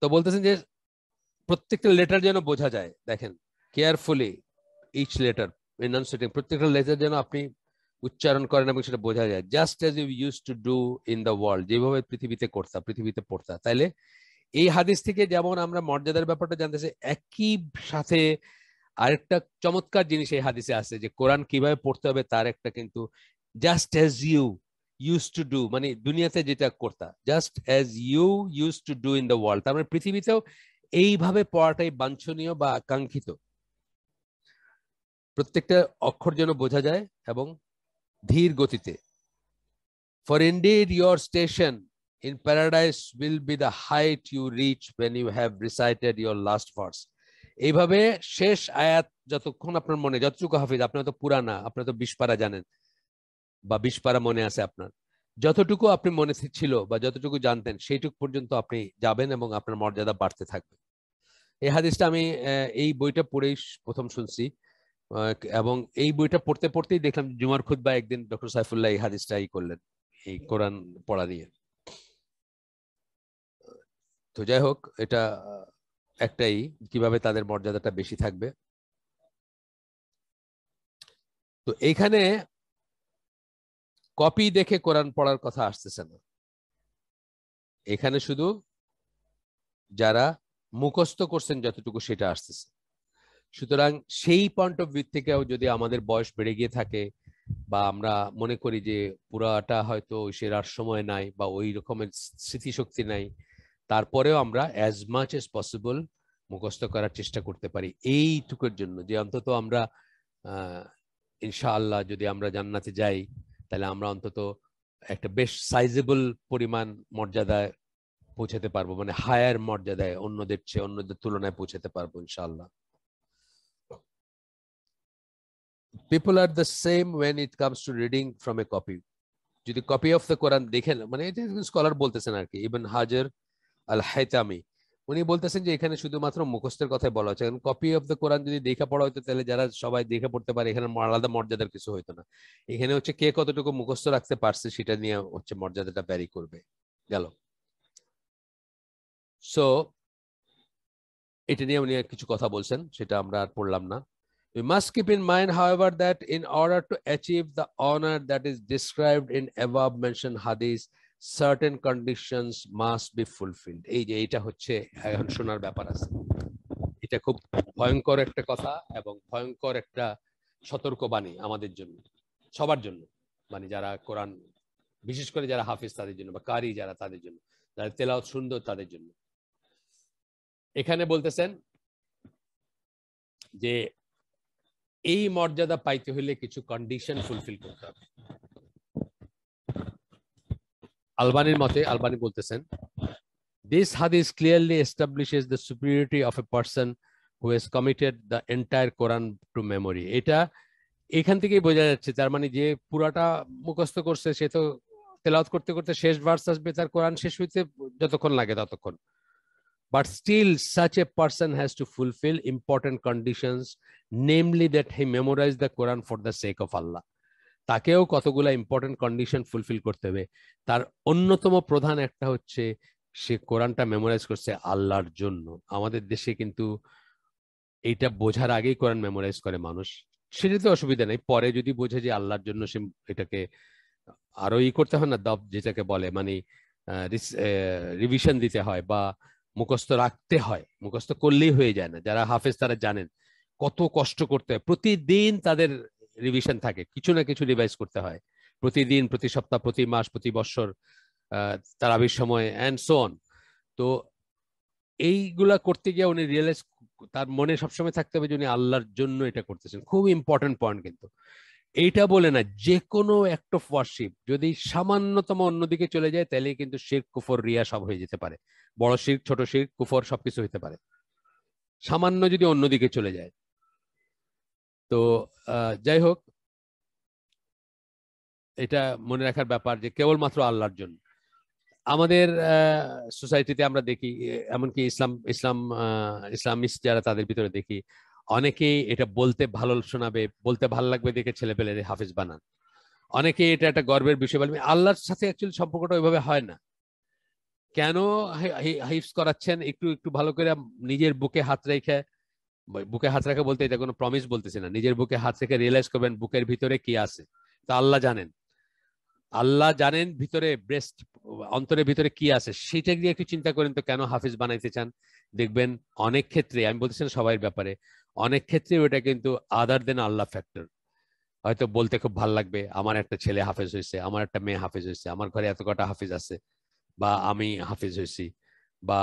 তো বলতেছেন যে প্রত্যেকটা লেটার যেন বোঝা যায় দেখেন কেয়ারফুলি ইচ লেটার এনাউন্সিয়েটিং প্রত্যেকটা লেটার যেন আপনি উচ্চারণ করেন এবং সেটা বোঝা যায় just as you used to do in the world যেভাবে পৃথিবীতে করতা পৃথিবীতে পড়তা তাইলে এই হাদিস থেকে যেমন আমরা মর্যাদার ব্যাপারটা জানতেছি একই সাথে আরেকটা চমৎকার জিনিস এই হাদিসে আছে যে কোরআন কিভাবে পড়তে হবে তার একটা কিন্তু just as you used to do মানে দুনিয়াতে যেটা করতা just as you used to do in the world তার মানে পৃথিবীতেও এইভাবে পড়াটাই বাঞ্ছনীয় বা আকাঙ্ক্ষিত প্রত্যেকটা অক্ষর যেন বোঝা যায় এবং ধীর গতিতে for indeed your station in paradise will be the height you reach when you have recited your last verse এইভাবে শেষ আয়াত যতক্ষণ আপনার মনে যতটুকু হাফিজ আপনার তো পুরানা আপনার তো বিশ পারা জানেন বা বিশ পারা মনে আছে আপনার যতটুকু আপনি মনে ছিল বা যতটুকু জানতেন সেইটুকু পর্যন্ত আপনি যাবেন এবং আপনার মর্যাদা বাড়তে থাকবে এই হাদিসটা আমি এই বইটা পড়েই প্রথম শুনছি এবং এই বইটা পড়তে পড়তেই দেখলাম জুমার খুদ্ বা একদিন ডক্টর সাইফুল্লাহ এই হাদিসটাই করলেন এই কোরআন পড়া নিয়ে তো যাই হোক এটা একটাই কিভাবে তাদের মর্যাদাটা বেশি থাকবে তো এইখানে কপি দেখে কোরআন পড়ার কথা আসতেছে না এখানে শুধু যারা মুখস্থ করছেন যতটুকু সেটা আসতেছে সুতরাং সেই পয়েন্ট অফ ভিউ থেকেও যদি আমাদের বয়স বেড়ে গিয়ে থাকে বা আমরা মনে করি যে পুরাটা হয়তো সেরার সময় নাই বা ওই রকমের স্মৃতিশক্তি নাই তারপরেও আমরা অ্যাজ মাচ এজ পসিবল মুখস্থ করার চেষ্টা করতে পারি এইটুকুর জন্য যে অন্তত আমরা ইনশাআল্লাহ যদি আমরা জান্নাতে যাই তাহলে আমরা অন্তত একটা বেশ সাইজেবল পরিমাণ মর্যাদায় পৌঁছাতে পারবো মানে হায়ার মর্যাদায় অন্যদের চেয়ে অন্যদের তুলনায় পৌঁছাতে পারবো ইনশাআল্লাহ people are the same when it comes to reading from a copy যদি কপি অফ দ্য কোরআন দেখেন মানে স্কলার বলতেছেন আর কি ইভেন হাজার আল হাইতামি উনি বলতেছেন যে এখানে শুধুমাত্র মুখস্থের কথাই বলা হচ্ছে কারণ কপি অফ দ্য কোরআন যদি দেখা পড়া হতো তাহলে যারা সবাই দেখে পড়তে পারে এখানে আলাদা মর্যাদার কিছু হইতো না এখানে হচ্ছে কে কতটুকু মুখস্থ রাখতে পারছে সেটা নিয়ে হচ্ছে মর্যাদাটা ব্যারি করবে গেল সো এটা নিয়ে উনি কিছু কথা বলছেন সেটা আমরা আর পড়লাম না We must keep in mind, however, that in order to achieve the honor that is described in above mentioned hadith, certain conditions must be fulfilled. এই যে এটা হচ্ছে এখন শোনার ব্যাপার আছে এটা খুব ভয়ঙ্কর একটা কথা এবং ভয়ঙ্কর একটা সতর্কবাণী আমাদের জন্য সবার জন্য মানে যারা কোরআন বিশেষ করে যারা হাফিজ তাদের জন্য বা কারি যারা তাদের জন্য যারা তেলাও সুন্দর তাদের জন্য এখানে বলতেছেন যে এই মর্যাদা পাইতে হলে কিছু কন্ডিশন ফুলফিল করতে হবে আলবানির মতে আলবানি বলতেছেন দিস হাদিস clearly establishes the superiority of a person who has committed the entire Quran to memory এটা এখান থেকেই বোঝা যাচ্ছে তার মানে যে পুরাটা মুখস্থ করছে সে তো তেলাওয়াত করতে করতে শেষ ভার্স আসবে তার কোরআন শেষ হইতে যতক্ষণ লাগে ততক্ষণ But still, such a person has to fulfill important conditions, namely that he memorize the Quran for the sake of Allah. তাকেও কতগুলা ইম্পর্টেন্ট কন্ডিশন ফুলফিল করতে হবে তার অন্যতম প্রধান একটা হচ্ছে সে কোরআনটা মেমোরাইজ করছে আল্লাহর জন্য আমাদের দেশে কিন্তু এইটা বোঝার আগেই কোরআন মেমোরাইজ করে মানুষ সেটাতে অসুবিধা নেই পরে যদি বোঝে যে আল্লাহর জন্য সে এটাকে আরো ই করতে হয় না দপ যেটাকে বলে মানে রিভিশন দিতে হয় বা মুখস্থ রাখতে হয় মুখস্থ করলেই হয়ে যায় না যারা হাফেজ তারা জানেন কত কষ্ট করতে হয় প্রতিদিন তাদের রিভিশন থাকে কিছু না কিছু রিভাইজ করতে হয় প্রতিদিন প্রতি সপ্তাহ প্রতি মাস প্রতি বছর আবির সময় অ্যান্ড সো অন তো এইগুলা করতে গিয়ে উনি রিয়েলাইজ তার মনে সবসময় থাকতে হবে যে উনি আল্লাহর জন্য এটা করতেছেন খুব ইম্পর্টেন্ট পয়েন্ট কিন্তু এটা বলে না যে কোনো অ্যাক্ট অফ ওয়ার্শিপ যদি সামান্যতম অন্যদিকে চলে যায় তাহলে কিন্তু শির কুফর রিয়া সব হয়ে যেতে পারে বড় শির ছোট শির কুফর সবকিছু হইতে পারে সামান্য যদি অন্যদিকে চলে যায় তো যাই হোক এটা মনে রাখার ব্যাপার যে কেবলমাত্র আল্লাহর জন্য আমাদের সোসাইটিতে আমরা দেখি এমনকি ইসলাম ইসলাম ইসলামিস্ট যারা তাদের ভিতরে দেখি অনেকেই এটা বলতে ভালো শোনাবে বলতে ভালো লাগবে দেখে ছেলে পেলে হাফিজ বানান অনেকে এটা একটা গর্বের বিষয় বলবে আল্লাহর সাথে অ্যাকচুয়ালি সম্পর্কটা ওইভাবে হয় না কেন হাইফস করাচ্ছেন একটু একটু ভালো করে নিজের বুকে হাত রেখে বুকে হাত রেখে বলতে এটা কোনো প্রমিস বলতেছে না নিজের বুকে হাত রেখে রিয়েলাইজ করবেন বুকের ভিতরে কি আছে তা আল্লাহ জানেন আল্লাহ জানেন ভিতরে ব্রেস্ট অন্তরের ভিতরে কি আছে সেটা দিয়ে একটু চিন্তা করেন তো কেন হাফিজ বানাইতে চান দেখবেন অনেক ক্ষেত্রে আমি বলতেছি সবাই ব্যাপারে অনেক ক্ষেত্রে ওটা কিন্তু আদার দেন আল্লাহ ফ্যাক্টর হয়তো বলতে খুব ভাল লাগবে আমার একটা ছেলে হাফেজ হয়েছে আমার একটা মেয়ে হাফেজ হয়েছে আমার ঘরে এত কটা হাফেজ আছে বা আমি হাফেজ হয়েছি বা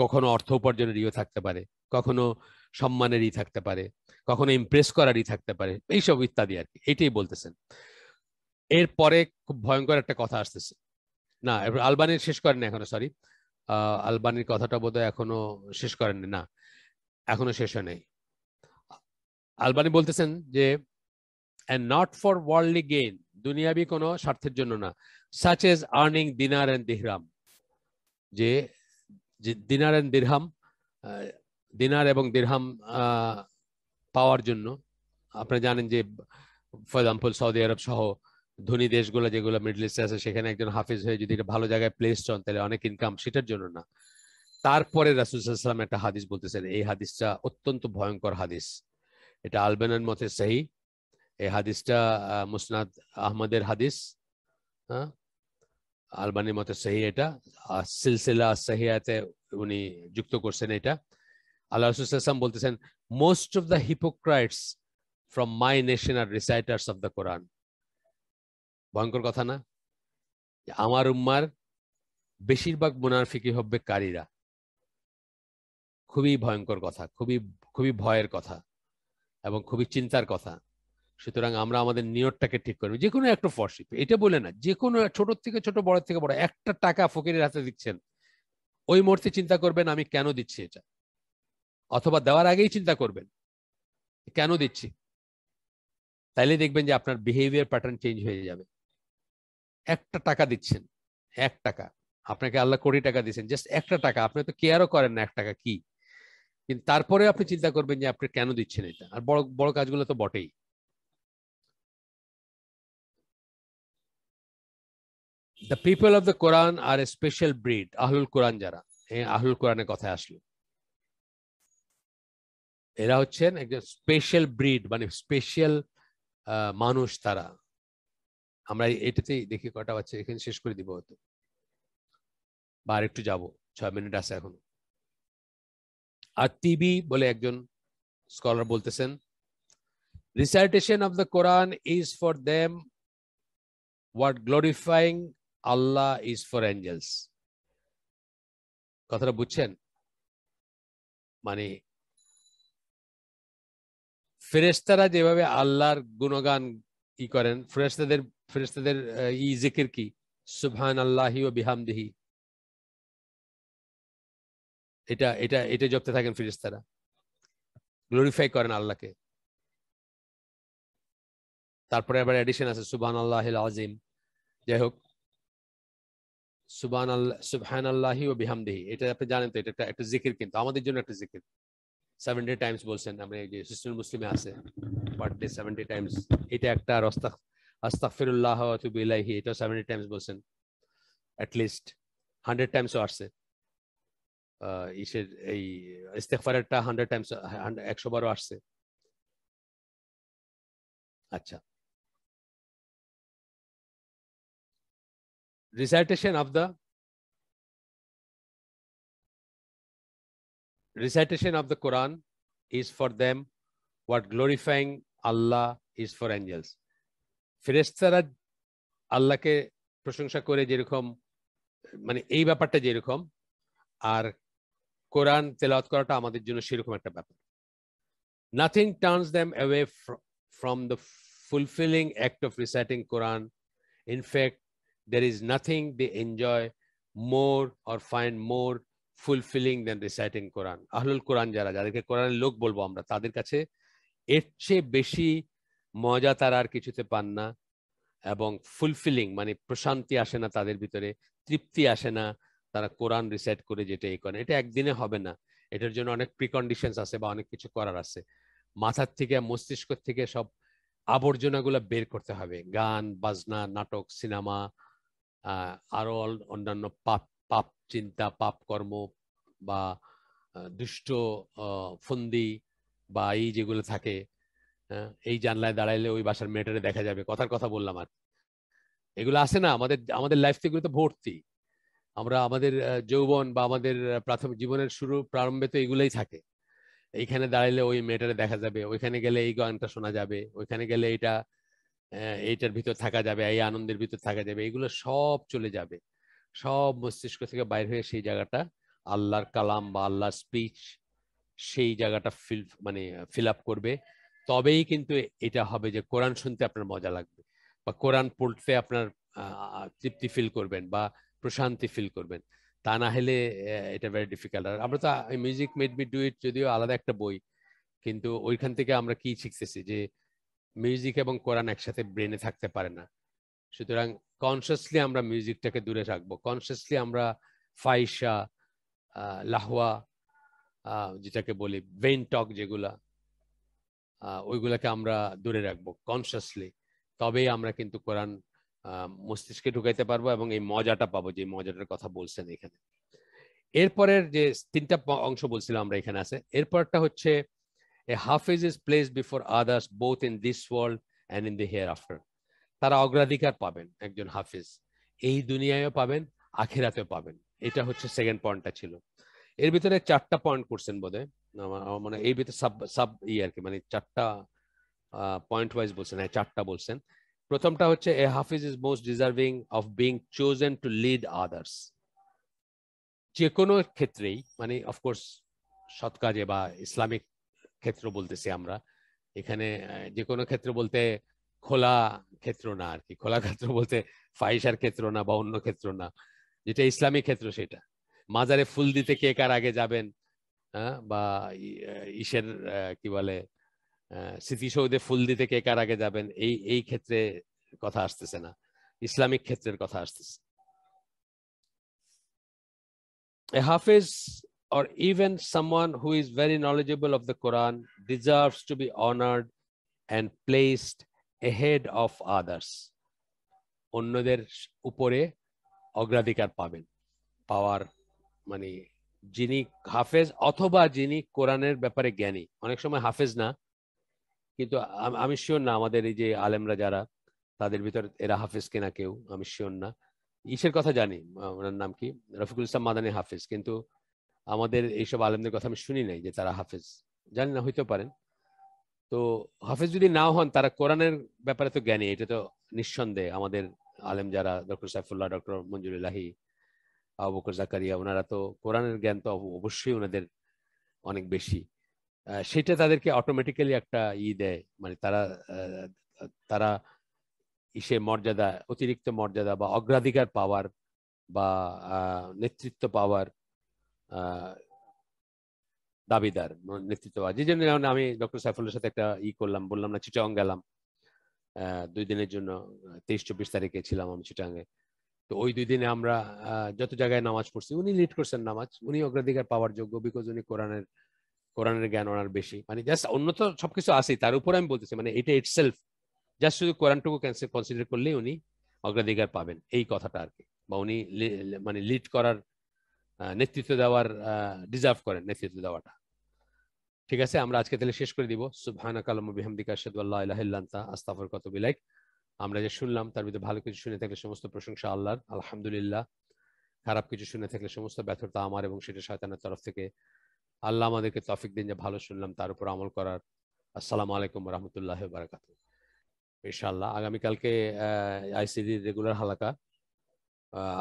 কখনো অর্থ উপার্জনের ইয়ে থাকতে পারে কখনো সম্মানের ই থাকতে পারে কখনো ইমপ্রেস করারই থাকতে পারে এইসব ইত্যাদি আর কি এটাই বলতেছেন এরপরে খুব ভয়ঙ্কর একটা কথা আসতেছে না আলবানির শেষ করেননি এখনো সরি আলবানির কথাটা বোধহয় এখনো শেষ করেননি না এখনো শেষ হয় নাই আলবানি বলতেছেন যে নট ফর ওয়ার্ল্ডলি গেইন দুনিয়াবি কোনো স্বার্থের জন্য না such as earning dinar and dirham যে দিনার এন্ড দিরহাম দিনার এবং দিরহাম পাওয়ার জন্য আপনি জানেন যে ফর এক্সাম্পল সৌদি আরব সহ ধনী দেশগুলো যেগুলো মিডল ইস্টে আছে সেখানে একজন হাফিজ হয়ে যদি ভালো জায়গায় প্লেস চান তাহলে অনেক ইনকাম সেটার জন্য না তারপরে রাসুলাম একটা হাদিস বলতেছেন এই হাদিসটা অত্যন্ত ভয়ঙ্কর হাদিস এটা আলবেন মতে সেই এই হাদিসটা মুসনাদ আহমদের হাদিস আলবানির মতে সেই এটা সিলসিলা সাহিয়াতে উনি যুক্ত করছেন এটা আল্লাহ রসুলাম বলতেছেন most of the hypocrites from my nation are reciters of the Quran ভয়ঙ্কর কথা না আমার উম্মার বেশিরভাগ মুনাফিকি হবে কারীরা খুবই ভয়ঙ্কর কথা খুবই খুবই ভয়ের কথা এবং খুবই চিন্তার কথা সুতরাং আমরা আমাদের নিয়তটাকে ঠিক করবো যে কোনো একটা ফরশিপ এটা বলে না যে কোনো ছোট থেকে ছোট বড় থেকে বড় একটা টাকা ফকিরের হাতে দিচ্ছেন ওই মুহূর্তে চিন্তা করবেন আমি কেন দিচ্ছি এটা অথবা দেওয়ার আগেই চিন্তা করবেন কেন দিচ্ছি তাইলে দেখবেন যে আপনার বিহেভিয়ার প্যাটার্ন চেঞ্জ হয়ে যাবে একটা টাকা দিচ্ছেন এক টাকা আপনাকে আল্লাহ কোটি টাকা দিচ্ছেন জাস্ট একটা টাকা আপনি তো কেয়ারও করেন না এক টাকা কি কিন্তু তারপরে আপনি চিন্তা করবেন যে আপনি কেন দিচ্ছেন এটা আর বড় বড় কাজগুলো তো বটেই the people of the Quran are a special breed আহলুল কোরআন যারা আহলুল হ্যাঁ, কোরআনের কথায় আসলো এরা হচ্ছেন একজন স্পেশাল ব্রিড মানে স্পেশাল মানুষ তারা আমরা এটাতেই দেখি কটা বাচ্চা এখানে শেষ করে দিব হয়তো বা আর একটু যাবো ছয় মিনিট আছে এখনো আর টিবি বলে একজন স্কলার বলতেছেন recitation of the Quran is for them what glorifying Allah is for angels কথাটা বুঝছেন মানে ফেরেস্তারা যেভাবে আল্লাহর গুণগান ই করেন ফেরেস্তাদের ফেরেস্তাদের ই জিকির কি সুভান আল্লাহি ও বিহামদিহি এটা এটা এটা জপতে থাকেন ফিরিস্তারা গ্লোরিফাই করেন আল্লাহকে তারপরে আবার এডিশন আছে সুবহান আল্লাহ আজিম যাই হোক সুবহান আল্লাহ সুবহান আল্লাহি ও বিহামদেহি এটা আপনি জানেন তো এটা একটা একটা জিকির কিন্তু আমাদের জন্য একটা জিকির সেভেন্টি টাইমস বলছেন আমরা যে সিস্টেম মুসলিমে আছে পার ডে সেভেন্টি টাইমস এটা একটা রস্তা অস্তা আস্তাকফিরুল্লাহ এটাও এটা সেভেন্টি টাইমস বলছেন অ্যাটলিস্ট হান্ড্রেড টাইমসও আসছে ইসের এই একশো বারো আসছে আচ্ছা recitation of the recitation of the Quran is for them what glorifying Allah is for angels ফিরেস্তারা আল্লাহকে প্রশংসা করে যেরকম মানে এই ব্যাপারটা যেরকম আর কোরআন তেলাওয়াত করাটা আমাদের জন্য সেরকম একটা ব্যাপার nothing turns them away from the fulfilling act of reciting Quran in fact there is nothing they enjoy more or find more fulfilling than reciting Quran আহলুল কোরআন যারা যাদেরকে কোরআনের লোক বলবো আমরা তাদের কাছে এর চেয়ে বেশি মজা তারা আর কিছুতে পান না এবং ফুলফিলিং মানে প্রশান্তি আসে না তাদের ভিতরে তৃপ্তি আসে না তারা কোরআন রিসাইট করে যেটা এই করে এটা একদিনে হবে না এটার জন্য অনেক প্রিকন্ডিশন আছে বা অনেক কিছু করার আছে মাথার থেকে মস্তিষ্ক থেকে সব আবর্জনাগুলো বের করতে হবে গান বাজনা নাটক সিনেমা আরো অন্যান্য পাপ পাপ চিন্তা পাপ কর্ম বা দুষ্ট ফন্দি বা এই যেগুলো থাকে এই জানলায় দাঁড়াইলে ওই বাসার মেটারে দেখা যাবে কথার কথা বললাম আর এগুলো আছে না আমাদের আমাদের লাইফ থেকে তো ভর্তি আমরা আমাদের যৌবন বা আমাদের প্রাথমিক জীবনের শুরু প্রারম্ভে তো এগুলোই থাকে এইখানে দাঁড়াইলে ওই মেয়েটারে দেখা যাবে ওইখানে গেলে এই গানটা শোনা যাবে ওইখানে গেলে এটা এইটার ভিতর থাকা যাবে এই আনন্দের ভিতর থাকা যাবে এগুলো সব চলে যাবে সব মস্তিষ্ক থেকে বাইর হয়ে সেই জায়গাটা আল্লাহর কালাম বা আল্লাহর স্পিচ সেই জায়গাটা ফিল মানে ফিল আপ করবে তবেই কিন্তু এটা হবে যে কোরআন শুনতে আপনার মজা লাগবে বা কোরআন পড়তে আপনার তৃপ্তি ফিল করবেন বা প্রশান্তি ফিল করবেন তা না হলে এটা ভেরি ডিফিকাল্ট আর আমরা তো music made be do it যদিও আলাদা একটা বই কিন্তু ওইখান থেকে আমরা কি শিখতেছি যে মিউজিক এবং কোরআন একসাথে ব্রেনে থাকতে পারে না সুতরাং কনসিয়াসলি আমরা মিউজিকটাকে দূরে রাখবো কনসিয়াসলি আমরা ফাইসা লাহওয়া যেটাকে বলি ব্রেন টক যেগুলা ওইগুলাকে আমরা দূরে রাখবো কনসিয়াসলি তবেই আমরা কিন্তু কোরআন মস্তিষ্কে ঢুকাইতে পারবো এবং এই মজাটা পাবো যে মজাটার কথা বলছেন এখানে এরপরের যে তিনটা অংশ বলছিলাম আমরা এখানে আছে এরপরটা হচ্ছে এ হাফিজ is place before others both in this world and in the hereafter তারা অগ্রাধিকার পাবেন একজন হাফিজ এই দুনিয়ায়ও পাবেন আখেরাতেও পাবেন এটা হচ্ছে সেকেন্ড পয়েন্টটা ছিল এর ভিতরে চারটা পয়েন্ট করছেন বোধহয় মানে এই ভিতরে সাব সাব ই আর কি মানে চারটা পয়েন্ট ওয়াইজ বলছেন হ্যাঁ চারটা বলছেন প্রথমটা হচ্ছে এ হাফিজ is most deserving of being chosen to lead others যে কোনো ক্ষেত্রেই মানে অফকোর্স সৎ কাজে বা ইসলামিক ক্ষেত্র বলতেছি আমরা এখানে যে কোনো ক্ষেত্র বলতে খোলা ক্ষেত্র না আর কি খোলা ক্ষেত্র বলতে ফাইসার ক্ষেত্র না বা অন্য ক্ষেত্র না যেটা ইসলামিক ক্ষেত্র সেটা মাজারে ফুল দিতে কে কার আগে যাবেন হ্যাঁ বা ইসের কি বলে স্মৃতিসৌধে ফুল দিতে কে কার আগে যাবেন এই এই ক্ষেত্রে কথা আসতেছে না ইসলামিক ক্ষেত্রের কথা আসতেছে A or even even who is very knowledgeable of the Quran Quran to be honoured and placed a head of others অন্যদের উপরে অগ্রাধিকার পাবেন পাওয়ার মানে যিনি হাফেজ অথবা যিনি কোরআনের ব্যাপারে জ্ঞানী অনেক সময় হাফেজ না কিন্তু আমি শিওর না আমাদের এই যে আলেমরা যারা তাদের ভিতর এরা হাফিজ কেনা কেউ আমি শিওর না ইসের কথা জানি ওনার নাম কি রফিকুল ইসলাম মাদানী হাফেজ কিন্তু আমাদের এইসব আলেমদের কথা আমি শুনি নাই যে তারা হাফেজ জানি না হইতে পারেন তো হাফেজ যদি নাও হন তারা কোরআনের ব্যাপারে তো জ্ঞানী এটা তো নিঃসন্দেহে আমাদের আলেম যারা ডক্টর সাইফুল্লাহ ডক্টর মঞ্জুর ইলাহি আবু জাকারিয়া ওনারা তো কোরআনের জ্ঞান তো অবশ্যই ওনাদের অনেক বেশি সেটা তাদেরকে অটোমেটিক্যালি একটা ই দেয় মানে তারা তারা ইসে মর্যাদা অতিরিক্ত মর্যাদা বা অগ্রাধিকার পাওয়ার বা নেতৃত্ব পাওয়ার দাবিদার নেতৃত্ব পাওয়া যে জন্য আমি ডক্টর সাইফুলের সাথে একটা ই করলাম বললাম না চিটাং গেলাম দুই দিনের জন্য তেইশ চব্বিশ তারিখে ছিলাম আমি চিটাঙ্গে তো ওই দুই দিনে আমরা যত জায়গায় নামাজ পড়ছি উনি লিড করছেন নামাজ উনি অগ্রাধিকার পাওয়ার যোগ্য বিকজ উনি কোরআনের আহ কোরআনের জ্ঞান ওনার বেশি মানে জাস্ট অন্য তো সবকিছু আছে তার উপর আমি বলতেছি মানে এটা ইট সেলফ জাস্ট শুধু কোরআনটুকু ক্যান্সেল কনসিডার করলেই উনি অগ্রাধিকার পাবেন এই কথাটা আর কি বা উনি মানে লিড করার নেতৃত্ব দেওয়ার ডিজার্ভ করেন নেতৃত্ব দেওয়াটা ঠিক আছে আমরা আজকে তাহলে শেষ করে দিব সুবহানা কালাম বিহামদিকা সাদুল্লাহ ইলাহিল্লান্তা আস্তাফর কত বিলাইক আমরা যে শুনলাম তার ভিতরে ভালো কিছু শুনে থাকলে সমস্ত প্রশংসা আল্লাহর আলহামদুলিল্লাহ খারাপ কিছু শুনে থাকলে সমস্ত ব্যথরতা আমার এবং সেটা শয়তানের তরফ থেকে আল্লাহ আমাদেরকে তফিক দিন যে ভালো শুনলাম তার উপর আমল করার আসসালামু আলাইকুম রহমতুল্লাহ বারাকাত ইনশাল্লাহ আগামীকালকে আইসিডি রেগুলার হালাকা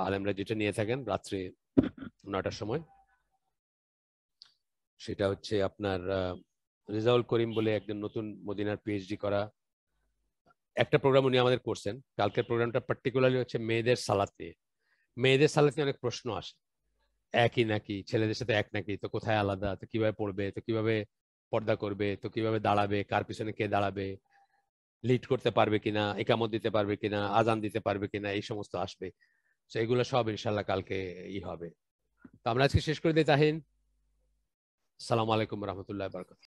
আলেমরা যেটা নিয়ে থাকেন রাত্রি নটার সময় সেটা হচ্ছে আপনার রেজাউল করিম বলে একজন নতুন মদিনার পিএইচডি করা একটা প্রোগ্রাম উনি আমাদের করছেন কালকের প্রোগ্রামটা পার্টিকুলারলি হচ্ছে মেয়েদের সালাত নিয়ে মেয়েদের সালাত নিয়ে অনেক প্রশ্ন আসে একই নাকি ছেলেদের সাথে এক নাকি তো কোথায় আলাদা তো কিভাবে পড়বে তো কিভাবে পর্দা করবে তো কিভাবে দাঁড়াবে কার পিছনে কে দাঁড়াবে লিড করতে পারবে কিনা একামত দিতে পারবে কিনা আজান দিতে পারবে কিনা এই সমস্ত আসবে তো এগুলো সব ইনশাল্লাহ কালকে ই হবে তো আমরা আজকে শেষ করে দিই তাহিন সালাম আলাইকুম রহমতুল্লাহ বরকত